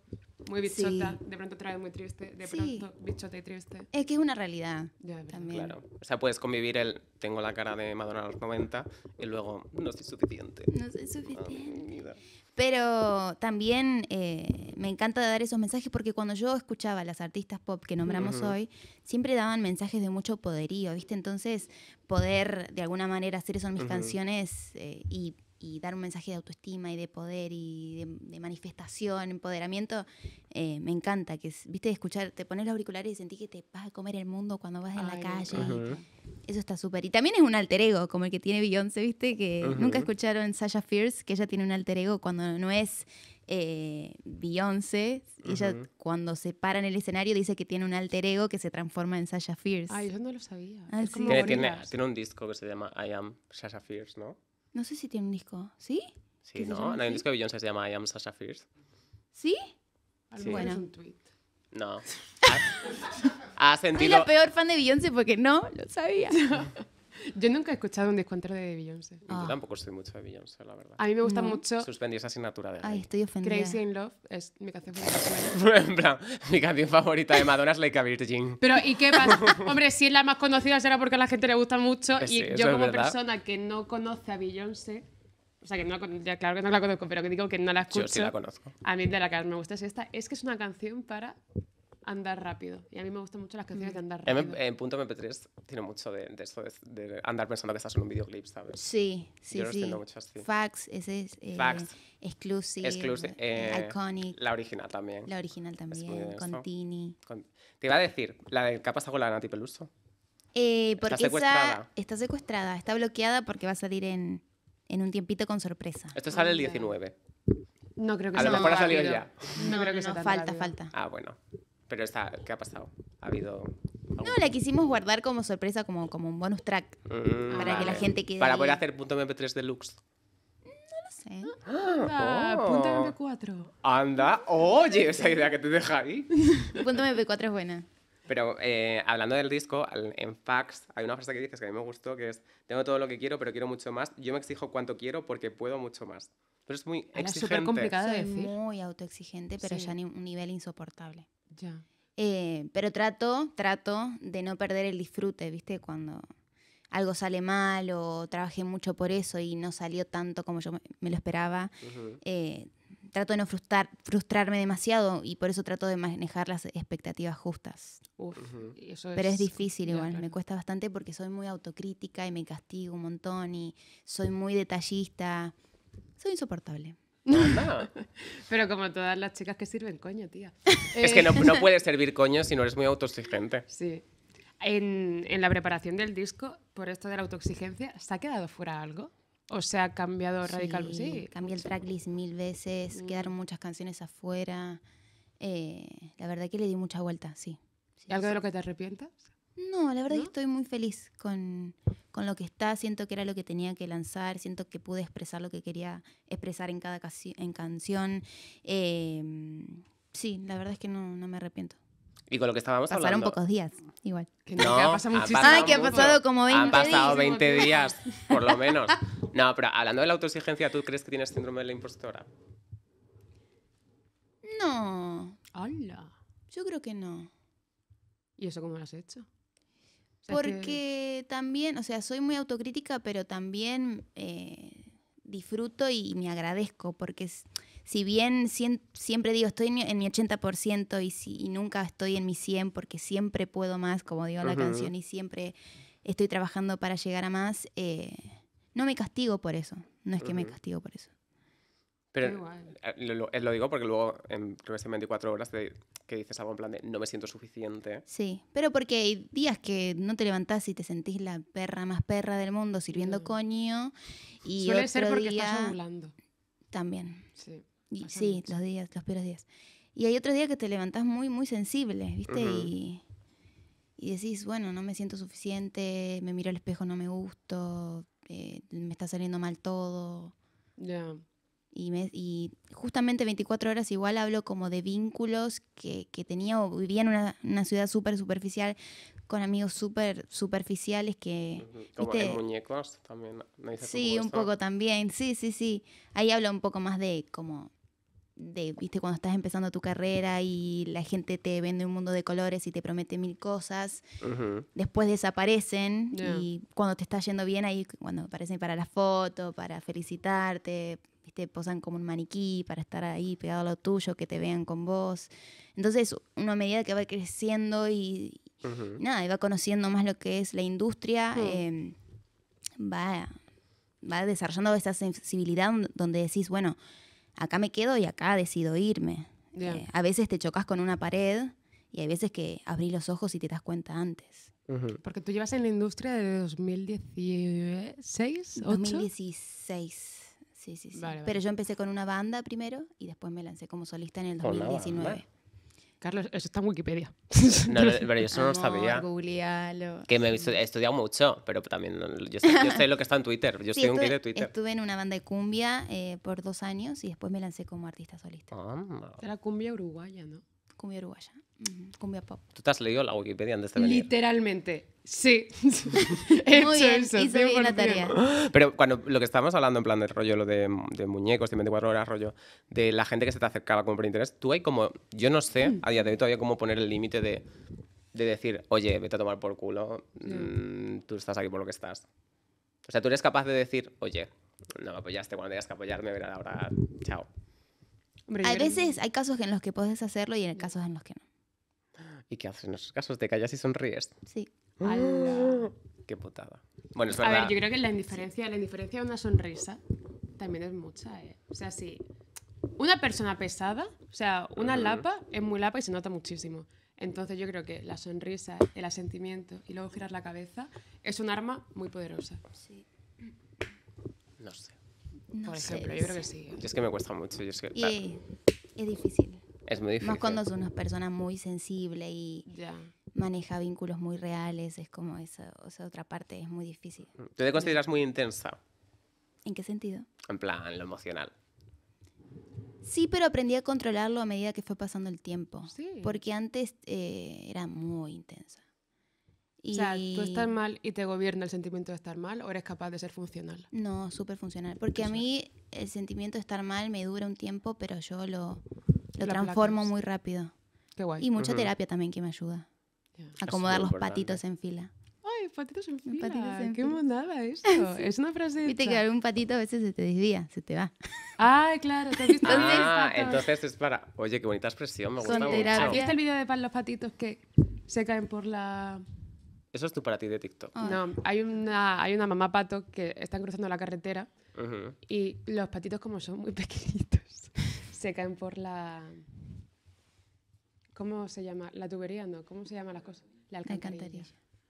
muy bichota, de pronto otra vez muy triste, de pronto bichota y triste. Es que es una realidad yo también. Claro. O sea, puedes convivir el tengo la cara de Madonna a los 90 y luego no soy suficiente. No soy suficiente. Ah, pero también eh, me encanta dar esos mensajes porque cuando yo escuchaba a las artistas pop que nombramos hoy, siempre daban mensajes de mucho poderío, ¿viste? Entonces, poder de alguna manera hacer eso en mis canciones eh, y y dar un mensaje de autoestima y de poder y de, manifestación, empoderamiento, eh, me encanta. Que viste escuchar, te pones los auriculares y sentís que te vas a comer el mundo cuando vas en la calle. Eso está súper. Y también es un alter ego, como el que tiene Beyoncé, viste, que nunca escucharon Sasha Fierce, que ella tiene un alter ego cuando no es eh, Beyoncé, ella cuando se para en el escenario dice que tiene un alter ego que se transforma en Sasha Fierce. Ay, yo no lo sabía. Ah, tiene, tiene, un disco que se llama I Am Sasha Fierce, ¿no? No sé si tiene un disco, ¿sí? Sí, ¿no? Hay un disco de Beyoncé se llama I Am Sasha Fierce. ¿Sí? sí. Bueno. Es un tweet. No. Ha, ha sentido... Soy la peor fan de Beyoncé porque no lo sabía. Yo nunca he escuchado un descuento de Beyoncé. Yo ah. tampoco estoy mucho de Beyoncé, la verdad. A mí me gusta mucho. Suspendí esa asignatura de. Ay, estoy ofendida. Crazy in Love es mi canción favorita. en plan, mi canción favorita de Madonna es Like a Virgin. Pero, ¿y qué pasa? Hombre, si es la más conocida será porque a la gente le gusta mucho. Pues y yo, como persona que no conoce a Beyoncé. O sea, que no, ya, claro que no la conozco, pero que digo que no la escucho. Yo sí la conozco. A mí de la que más me gusta es esta. Es que es una canción para andar rápido. Y a mí me gustan mucho las canciones de andar rápido. En, punto MP3 tiene mucho de, de eso, de, andar pensando que estás en un videoclip, ¿sabes? Sí, sí, sí. Fax, ese es... Eh, Fax. Exclusive. Eh, eh, iconic. La original también. La original también, Contini. tini te iba a decir, la del ¿qué ha con la Nati Peluso? Eh, porque está secuestrada. está secuestrada, está bloqueada porque va a salir en, en un tiempito con sorpresa. Esto sale el 19. Ah, no creo que salga A lo mejor ha salido ya. No, creo que falta, falta. Ah, bueno. Pero está, ¿qué ha pasado? ¿Ha habido.? No, la quisimos guardar como sorpresa, como, como un bonus track. Mm, para que la gente quede. Para poder hacer punto .mp3 deluxe. No lo sé. Ah, ah, oh. punto MP4. Anda, oye, esa idea que te deja ahí. punto MP4 es buena. Pero eh, hablando del disco, en Fax hay una frase que dices que a mí me gustó, que es, tengo todo lo que quiero, pero quiero mucho más. Yo me exijo cuanto quiero porque puedo mucho más. Pero es muy exigente. Es complicado muy autoexigente, pero ya a un nivel insoportable. Ya. Eh, pero trato, trato de no perder el disfrute, ¿viste? Cuando algo sale mal o trabajé mucho por eso y no salió tanto como yo me lo esperaba, trato de no frustrar, frustrarme demasiado y por eso trato de manejar las expectativas justas. Pero es, difícil igual, me cuesta bastante porque soy muy autocrítica y me castigo un montón y soy muy detallista. Soy insoportable. Pero como todas las chicas que sirven, coño, tía. es que no, eh, no puedes servir coño si no eres muy autoexigente. Sí. En, en la preparación del disco, por esto de la autoexigencia, ¿se ha quedado fuera algo? O sea, ha cambiado radicalmente. Pues, sí, cambié el tracklist mil veces, mm. quedaron muchas canciones afuera. Eh, la verdad que le di mucha vuelta, sí. algo de lo que te arrepientas? No, la verdad es que estoy muy feliz con, con, lo que está. Siento que era lo que tenía que lanzar. Siento que pude expresar lo que quería expresar en cada en canción. Eh, sí, la verdad es que no, no me arrepiento. Y con lo que estábamos hablando. Pasaron pocos días, igual. Que no, Ay, que ha pasado como 20 días. Han pasado 20 días, por lo menos. No, pero hablando de la autoexigencia, ¿tú crees que tienes síndrome de la impostora? No. Hola. Yo creo que no. ¿Y eso cómo lo has hecho? Porque también, o sea, soy muy autocrítica, pero también eh, disfruto y me agradezco porque es, si bien siempre digo, estoy en mi 80% y, nunca estoy en mi 100 porque siempre puedo más, como digo la canción, y siempre estoy trabajando para llegar a más, eh, no me castigo por eso. No es que me castigo por eso. Pero eh, lo, digo porque luego, en, creo 24 horas, que dices algo en plan de no me siento suficiente. Sí, pero porque hay días que no te levantás y te sentís la perra más perra del mundo sirviendo coño. Y Suele ser porque estás También sí, los días, los peores días. Y hay otros días que te levantás muy, muy sensible, ¿viste? y, decís, bueno, no me siento suficiente, me miro al espejo, no me gusto, eh, me está saliendo mal todo. Ya. Y, y justamente 24 horas igual hablo como de vínculos que, tenía o vivía en una, ciudad súper superficial, con amigos súper superficiales que... Como muñecos este también. sí, un poco también, sí, sí, sí. Ahí hablo un poco más de como viste, cuando estás empezando tu carrera y la gente te vende un mundo de colores y te promete mil cosas, después desaparecen y cuando te está yendo bien ahí, cuando aparecen para la foto, para felicitarte, viste, posan como un maniquí para estar ahí pegado a lo tuyo, que te vean con vos. Entonces, una medida que va creciendo y, nada, va conociendo más lo que es la industria, hmm. eh, va, va desarrollando esa sensibilidad donde decís, bueno, acá me quedo y acá decido irme. Eh, a veces te chocas con una pared y hay veces que abrís los ojos y te das cuenta antes. Porque tú llevas en la industria desde 2016, ¿8? 2016. Sí, sí, sí. Pero yo empecé con una banda primero y después me lancé como solista en el 2019. Carlos, eso está en Wikipedia. No, pero yo eso no lo sabía. Googlealo. Que me he, estudiado mucho, pero también yo, sé, lo que está en Twitter. Yo estoy estuve, de Twitter. Estuve en una banda de cumbia eh, por dos años y después me lancé como artista solista. Ah, Era cumbia uruguaya, ¿no? cumbia uruguaya, cumbia pop. Tú te has leído la Wikipedia antes este venir. Literalmente, sí. He Pero cuando lo que estábamos hablando en plan del rollo lo de, muñecos, de 24 horas, rollo, de la gente que se te acercaba como por interés, tú hay como, yo no sé, mm. a día de hoy todavía cómo poner el límite de, de decir, oye, vete a tomar por culo, mm. Mm, tú estás aquí por lo que estás. O sea, tú eres capaz de decir, oye, no me apoyaste cuando tenías que apoyarme, verás ahora, chao a veces hay casos en los que puedes hacerlo y hay casos en los que no. ¿Y qué haces en esos casos? ¿Te callas y sonríes? Sí. ¡Ah! ¡Qué putada! Bueno, es verdad. A ver, yo creo que la indiferencia, la indiferencia de una sonrisa también es mucha, ¿eh? O sea, si Una persona pesada, o sea, una lapa es muy lapa y se nota muchísimo. Entonces yo creo que la sonrisa, el asentimiento y luego girar la cabeza es un arma muy poderosa. Sí. No sé. No por ejemplo, yo creo que sí. es que me cuesta mucho. es, y, es difícil. Es muy difícil. Más cuando es una persona muy sensible y maneja vínculos muy reales, es como esa, o otra parte, es muy difícil. ¿Tú te consideras muy intensa? ¿En qué sentido? En plan, lo emocional. Sí, pero aprendí a controlarlo a medida que fue pasando el tiempo. Sí. Porque antes eh, era muy intensa. O sea, ¿tú estás mal y te gobierna el sentimiento de estar mal o eres capaz de ser funcional? No, súper funcional. Porque a mí el sentimiento de estar mal me dura un tiempo, pero yo lo, lo transformo muy rápido. Qué guay. Y mucha terapia también que me ayuda. Acomodar los patitos en fila. ¡Ay, patitos en fila! Patitos ¡Qué monada esto! Es una frase de... Viste te que un patito a veces se te desvía, se te va. ¡Ay, claro! ¿te has ah, entonces es para... Oye, qué bonita expresión, me gusta mucho. Aquí está el video de los patitos que se caen por la... Eso es tu para ti de TikTok. Ah. No, hay una, hay una mamá pato que está cruzando la carretera y los patitos, como son muy pequeñitos, se caen por la. ¿Cómo se llama? ¿La tubería? No, ¿cómo se llaman las cosas? La alcantarilla.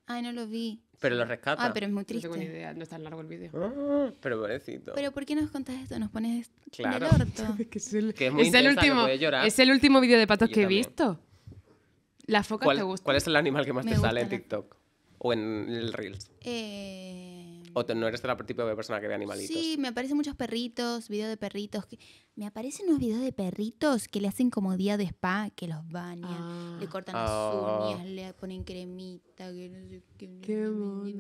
Ay, no lo vi. Pero lo rescata. Ah, pero es muy triste. No tengo ni idea, no es tan largo el vídeo. Ah, pero pobrecito. Pero ¿por qué nos contas esto? Nos pones claro. el es el, es el último, vídeo de patos que he visto. Las focas te gustan. ¿Cuál es el animal que más te sale en TikTok? o en el Reels? Eh, ¿O no eres el tipo de persona que ve animalitos? Sí, me aparecen muchos perritos, videos de perritos. Me aparecen unos videos de perritos que le hacen como día de spa, que los bañan, le ah. cortan las oh. uñas, le ponen cremita, que no sé qué. qué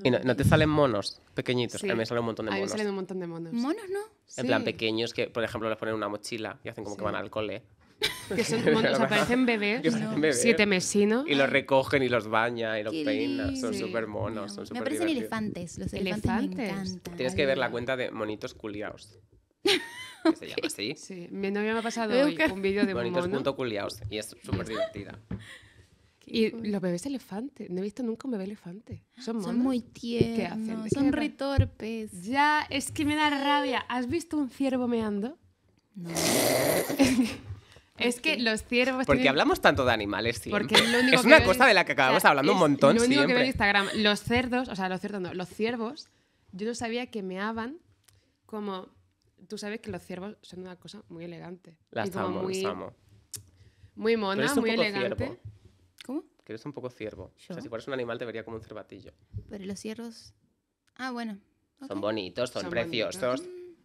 Y no, te salen monos pequeñitos. A mí me salen un montón de monos. A mí salen un montón de monos. ¿Monos no? En plan pequeños que, por ejemplo, les ponen una mochila y hacen como que van al cole. Que son como, o parecen bebés, siete mesinos. Y los recogen y los baña y los peina Son súper monos, son Me parecen elefantes, los elefantes, me encantan. Tienes que ver la cuenta de monitos culiaos. que se llama así. Sí, mi novia me ha pasado hoy un vídeo de monitos mono. punto y es súper divertida. Y los bebés elefantes. No he visto nunca un bebé elefante. Ah, son, monos? son muy tiernos. Son retorpes. Ya, es que me da rabia. ¿Has visto un ciervo meando? No. Es que los ciervos. Porque hablamos tanto de animales tío. Porque es, una cosa de la que acabamos hablando un montón lo único que veo en Instagram. Los cerdos, o sea, los cerdos no, los ciervos, yo no sabía que meaban como. Tú sabes que los ciervos son una cosa muy elegante. Las amo, muy, las amo. Muy mona, muy elegante. ¿Cómo? Que eres un poco ciervo. O sea, si fueras un animal te vería como un cervatillo. Pero los ciervos. Ah, bueno. Son bonitos, son, preciosos.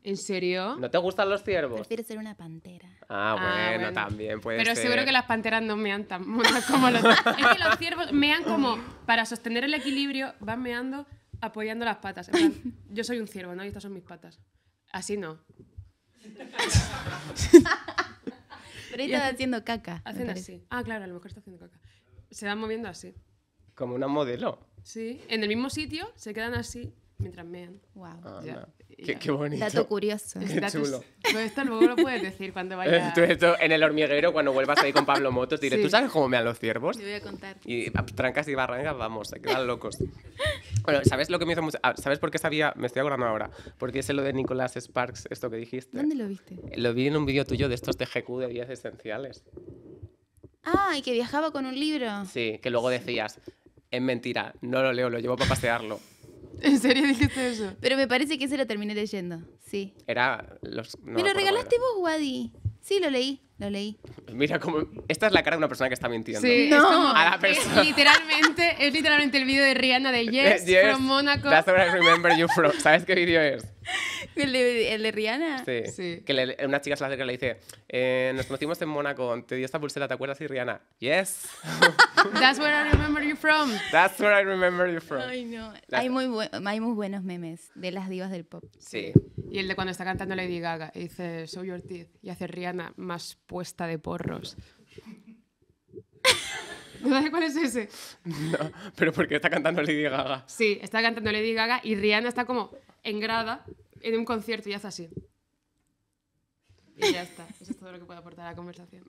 ¿En serio? ¿No te gustan los ciervos? Prefiero ser una pantera. Ah, ah bueno, también puede ser. Pero seguro que las panteras no mean tan como los... es que los ciervos mean como... Para sostener el equilibrio, van meando apoyando las patas. En plan, yo soy un ciervo, ¿no? Y estas son mis patas. Así no. Pero ahí está haciendo caca. Hacen así. Ah, claro, a lo mejor está haciendo caca. Se van moviendo así. Como una modelo. Sí, en el mismo sitio se quedan así mientras mean. Wow. Ah, qué, bonito. Dato curioso. Qué chulo. Pues esto luego lo puedes decir cuando eh, vayas. en el hormiguero, cuando vuelvas ahí con Pablo Motos, diré, ¿tú sabes cómo mean los ciervos? Te voy a contar. Y trancas y barrancas, vamos, se quedan locos. bueno, ¿sabes lo que me hizo mucho? Ah, ¿Sabes por qué sabía? Me estoy acordando ahora. Porque es lo de Nicolás Sparks, esto que dijiste. ¿Dónde lo viste? Lo vi en un vídeo tuyo de estos TGQ de días esenciales. Ah, y que viajaba con un libro. Sí, que luego decías, es mentira, no lo leo, lo llevo para pasearlo. ¿En serio dijiste eso? Pero me parece que ese lo terminé leyendo, sí. Era los... me lo regalaste vos, Wadi. Sí, lo leí, lo leí. Mira cómo... Esta es la cara de una persona que está mintiendo. Sí, no. es, literalmente, es literalmente el video de Rihanna de Yes, yes from Monaco. That's where I remember you from. ¿Sabes qué vídeo es? ¿El de, Rihanna? Sí. Que una chica se la acerca y le dice, eh, nos conocimos en Mónaco, te dio esta pulsera, ¿te acuerdas? Y Rihanna, yes. That's where I remember you from. That's where I remember you from. Ay, no. Hay, muy hay muy buenos memes de las divas del pop. Sí. Y el de cuando está cantando Lady Gaga, y dice, show your teeth, y hace Rihanna más puesta de porros. ¿No sabes cuál es ese? No, pero porque está cantando Lady Gaga. Sí, está cantando Lady Gaga y Rihanna está como en grada en un concierto y hace así. Y ya está, eso es todo lo que puedo aportar a la conversación.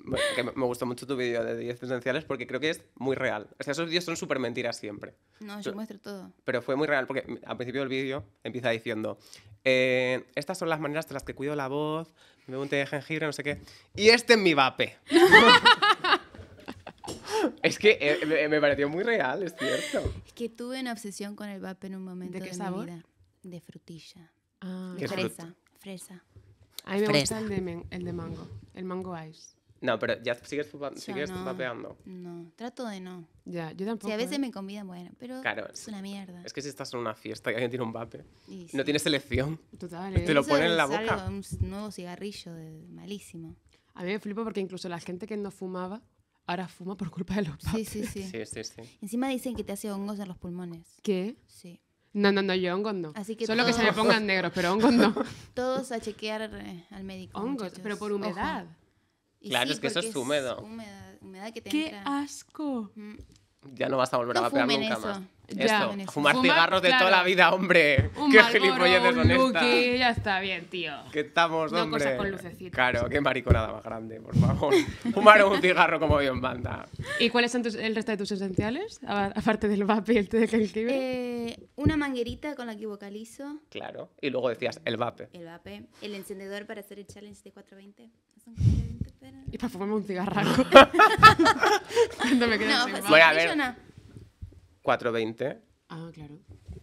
me gustó mucho tu vídeo de 10 esenciales porque creo que es muy real. O sea, esos vídeos son súper mentiras siempre. No, yo muestro todo. Pero fue muy real porque al principio del vídeo empieza diciendo, eh, estas son las maneras de las que cuido la voz, me bebo té de jengibre, no sé qué. Y este es mi vape. es que eh, me, pareció muy real, es cierto. Es que tuve una obsesión con el vape en un momento de, mi vida de frutilla. Ah. De fresa, fresa. A mí me gusta el de, mango, el mango ice. No, pero ya sigues, sigues no, No, trato de no. Ya, yo tampoco. Si a veces ¿eh? me conviden bueno, pero es una mierda. Es que si estás en una fiesta y alguien tiene un vape, no tienes elección. Total, Te lo ponen en la boca. un nuevo cigarrillo de, malísimo. A mí me flipo porque incluso la gente que no fumaba, ahora fuma por culpa de los vapes. Sí, sí, sí. sí, sí, sí. Encima dicen que te hace hongos en los pulmones. ¿Qué? Sí. No, no, no, yo hongos no. Solo que se me pongan negros, pero hongos no. Todos a chequear eh, al médico. Hongos, pero por humedad. Claro, es que eso es húmedo. humedad, que ¡Qué asco! Mm. Ya no vas a volver a vapear nunca más. Esto, fumar, cigarros de toda la vida, hombre. Un qué gilipolleces son estas. Ya está bien, tío. Que estamos, no hombre? Cosas con lucecitos. Claro, qué mariconada más grande, por favor. fumar un cigarro como bien banda. ¿Y cuáles son el resto de tus esenciales? Aparte del vape y el té de jengibre. Eh, una manguerita con la que vocalizo. Claro. Y luego decías el vape. El vape. El encendedor para hacer el challenge de 420. Y para fumar un cigarraco. no me quedo sin pues a ver. 4.20. Ah, claro.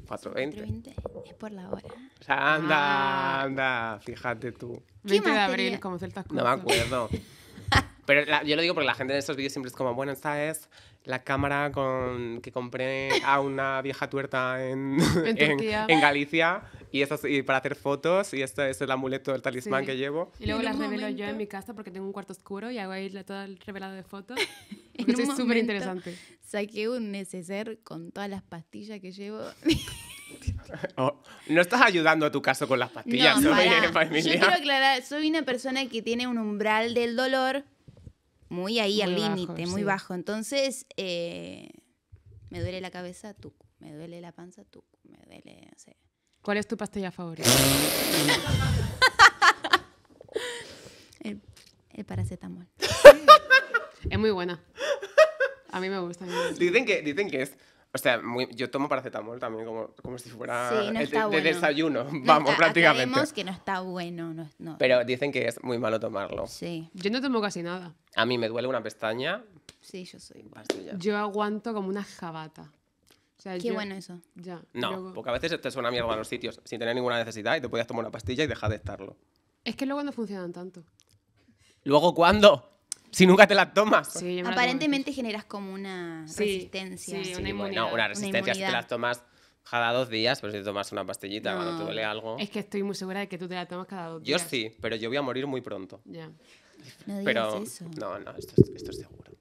4.20. 4.20 es por la hora. O sea, anda, ah. anda, fíjate tú. 20 de abril, como ciertas cosas. No me acuerdo. Pero yo lo digo porque la gente en estos vídeos siempre es como, bueno, esta es la cámara con, que compré a una vieja tuerta en, en, Galicia y, eso, para hacer fotos y este, este es el amuleto, el talismán que llevo. Y luego las revelo yo en mi casa porque tengo un cuarto oscuro y hago ahí todo el revelado de fotos. es súper interesante. Saqué un neceser con todas las pastillas que llevo. Oh, no estás ayudando a tu caso con las pastillas, Yo quiero aclarar, soy una persona que tiene un umbral del dolor muy ahí al límite, muy bajo. Entonces, eh, me duele la cabeza, tú, me duele la panza, tú, me duele, ¿Cuál es tu pastilla favorita? el, el, paracetamol. es muy buena. A mí me gusta. que, dicen que es o sea, yo tomo paracetamol también como, como si fuera de, desayuno, vamos, prácticamente. Sabemos que no está bueno. Pero dicen que es muy malo tomarlo. Sí. Yo no tomo casi nada. A mí me duele una pestaña. Sí, yo soy Yo aguanto como una jabata. Qué bueno eso. Ya. No, porque a veces te suena mierda en los sitios sin tener ninguna necesidad y te podías tomar una pastilla y dejar de estarlo. Es que luego no funcionan tanto. ¿Luego cuándo? si nunca te las tomas. Aparentemente generas como una resistencia. una, inmunidad. una resistencia si te las tomas cada dos días, pero si tomas una pastillita cuando te duele algo. Es que estoy muy segura de que tú te la tomas cada dos días. Yo sí, pero yo voy a morir muy pronto. Ya. No pero, No, no, esto es, esto seguro.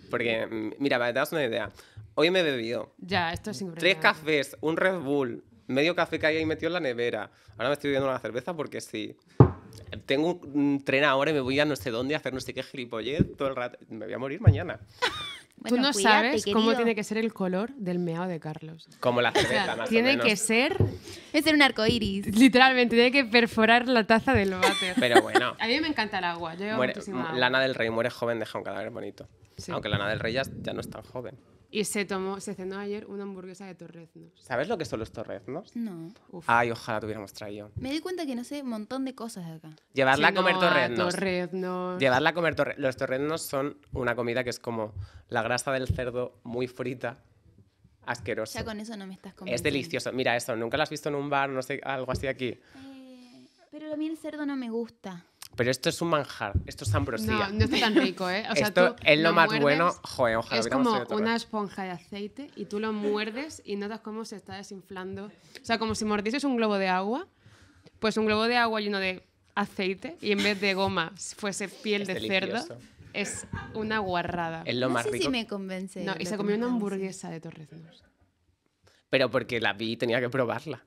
Porque, mira, para que te das una idea, hoy me he bebido. Ya, esto es Tres cafés, un Red Bull, medio café que hay ahí metido en la nevera. Ahora me estoy bebiendo una cerveza porque sí tengo un tren ahora y me voy a no sé dónde a hacer no sé qué gilipollez todo el rato. Me voy a morir mañana. Tú no sabes cómo tiene que ser el color del meado de Carlos. Como la cerveza, Tiene que ser. Es ser un arco iris. Literalmente, tiene que perforar la taza del váter. Pero bueno. a mí me encanta el agua. Lana del Rey muere joven, deja un cadáver bonito. Sí. Aunque Lana del Rey ya no es tan joven. Y se tomó, se cenó ayer una hamburguesa de torreznos. ¿Sabes lo que son los torreznos? No. Ay, ojalá tuviéramos traído. Me di cuenta que no sé un montón de cosas de acá. Llevarla a comer torreznos. torreznos. Llevarla a comer torreznos. Los torreznos son una comida que es como la grasa del cerdo muy frita. asquerosa. Ya con eso no me estás comiendo. Es delicioso. Mira eso, nunca lo has visto en un bar, no sé, algo así aquí. Eh, pero a mí el cerdo no me gusta. Pero esto es un manjar, esto es ambrosía. No, no está tan rico, ¿eh? O sea, esto es lo, más bueno, joder, ojalá Es como una esponja de aceite y tú lo muerdes y notas cómo se está desinflando. O sea, como si mordieses un globo de agua, pues un globo de agua y lleno de aceite y en vez de goma fuese piel de cerdo. Es una guarrada. Es lo sé si me convence. No, y se comió una hamburguesa de torreznos. Pero porque la vi tenía que probarla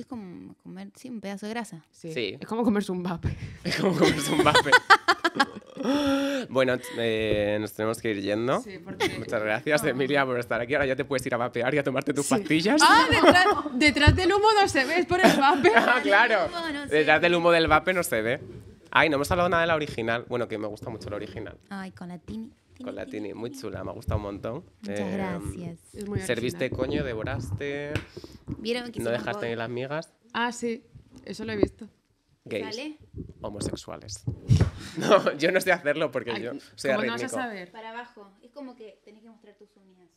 es como comer sí, un pedazo de grasa. Sí. Es como comerse un vape. Es como comerse un vape. bueno, eh, nos tenemos que ir yendo. Muchas gracias, Emilia, por estar aquí. Ahora ya te puedes ir a vapear y a tomarte tus pastillas. Ah, detrás, del humo no se ve, es por el vape. Ah, claro. detrás del humo del vape no se ve. Ay, no hemos hablado nada de la original. Bueno, que me gusta mucho la original. Ay, con la tini con la tini, muy chula, me ha gustado un montón. Eh, gracias. serviste coño, devoraste. ¿Vieron que no dejaste ni las migas. Ah, sí, eso lo he visto. Gays, ¿Vale? homosexuales. no, yo no sé hacerlo porque yo soy ¿cómo no vas a saber? Para abajo, es como que tenés que mostrar tus uñas.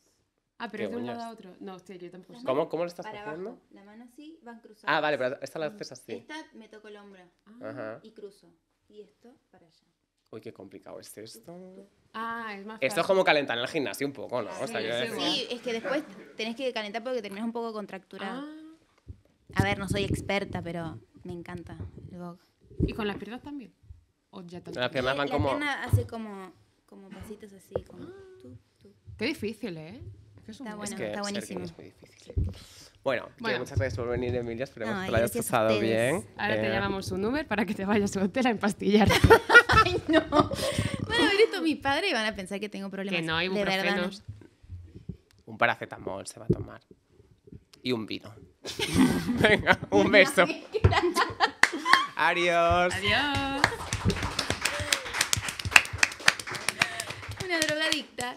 Ah, pero es de un lado a otro. No, hostia, yo tampoco. ¿Cómo, ¿Cómo lo estás para haciendo? Abajo. La mano así, van cruzando. Ah, vale, pero esta la haces así. Esta me toco el hombro y cruzo. Y esto para allá. Uy, qué complicado es esto. Ah, es más Esto es como calentar en el gimnasio un poco, ¿no? Sí, es que después tenés que calentar porque terminas un poco contracturado. Ah. A ver, no soy experta, pero me encanta el Vogue. ¿Y con las piernas también? ¿O ya también? Las piernas van como... La pierna hace como, como pasitos así, como... Ah. Tú, tú. Qué difícil, ¿eh? Es que está, bueno, está buenísimo. Es muy difícil. Bueno, muchas gracias por venir, Emilia. Esperemos que lo hayas pasado bien. Ahora te eh, llamamos un número para que te vayas a la hotel a empastillar. Ay, no. Van a ver esto mi padre y van a pensar que tengo problemas. Que no, hay un no. Un paracetamol se va a tomar. Y un vino. Venga, un beso. Adiós. Adiós. Una drogadicta.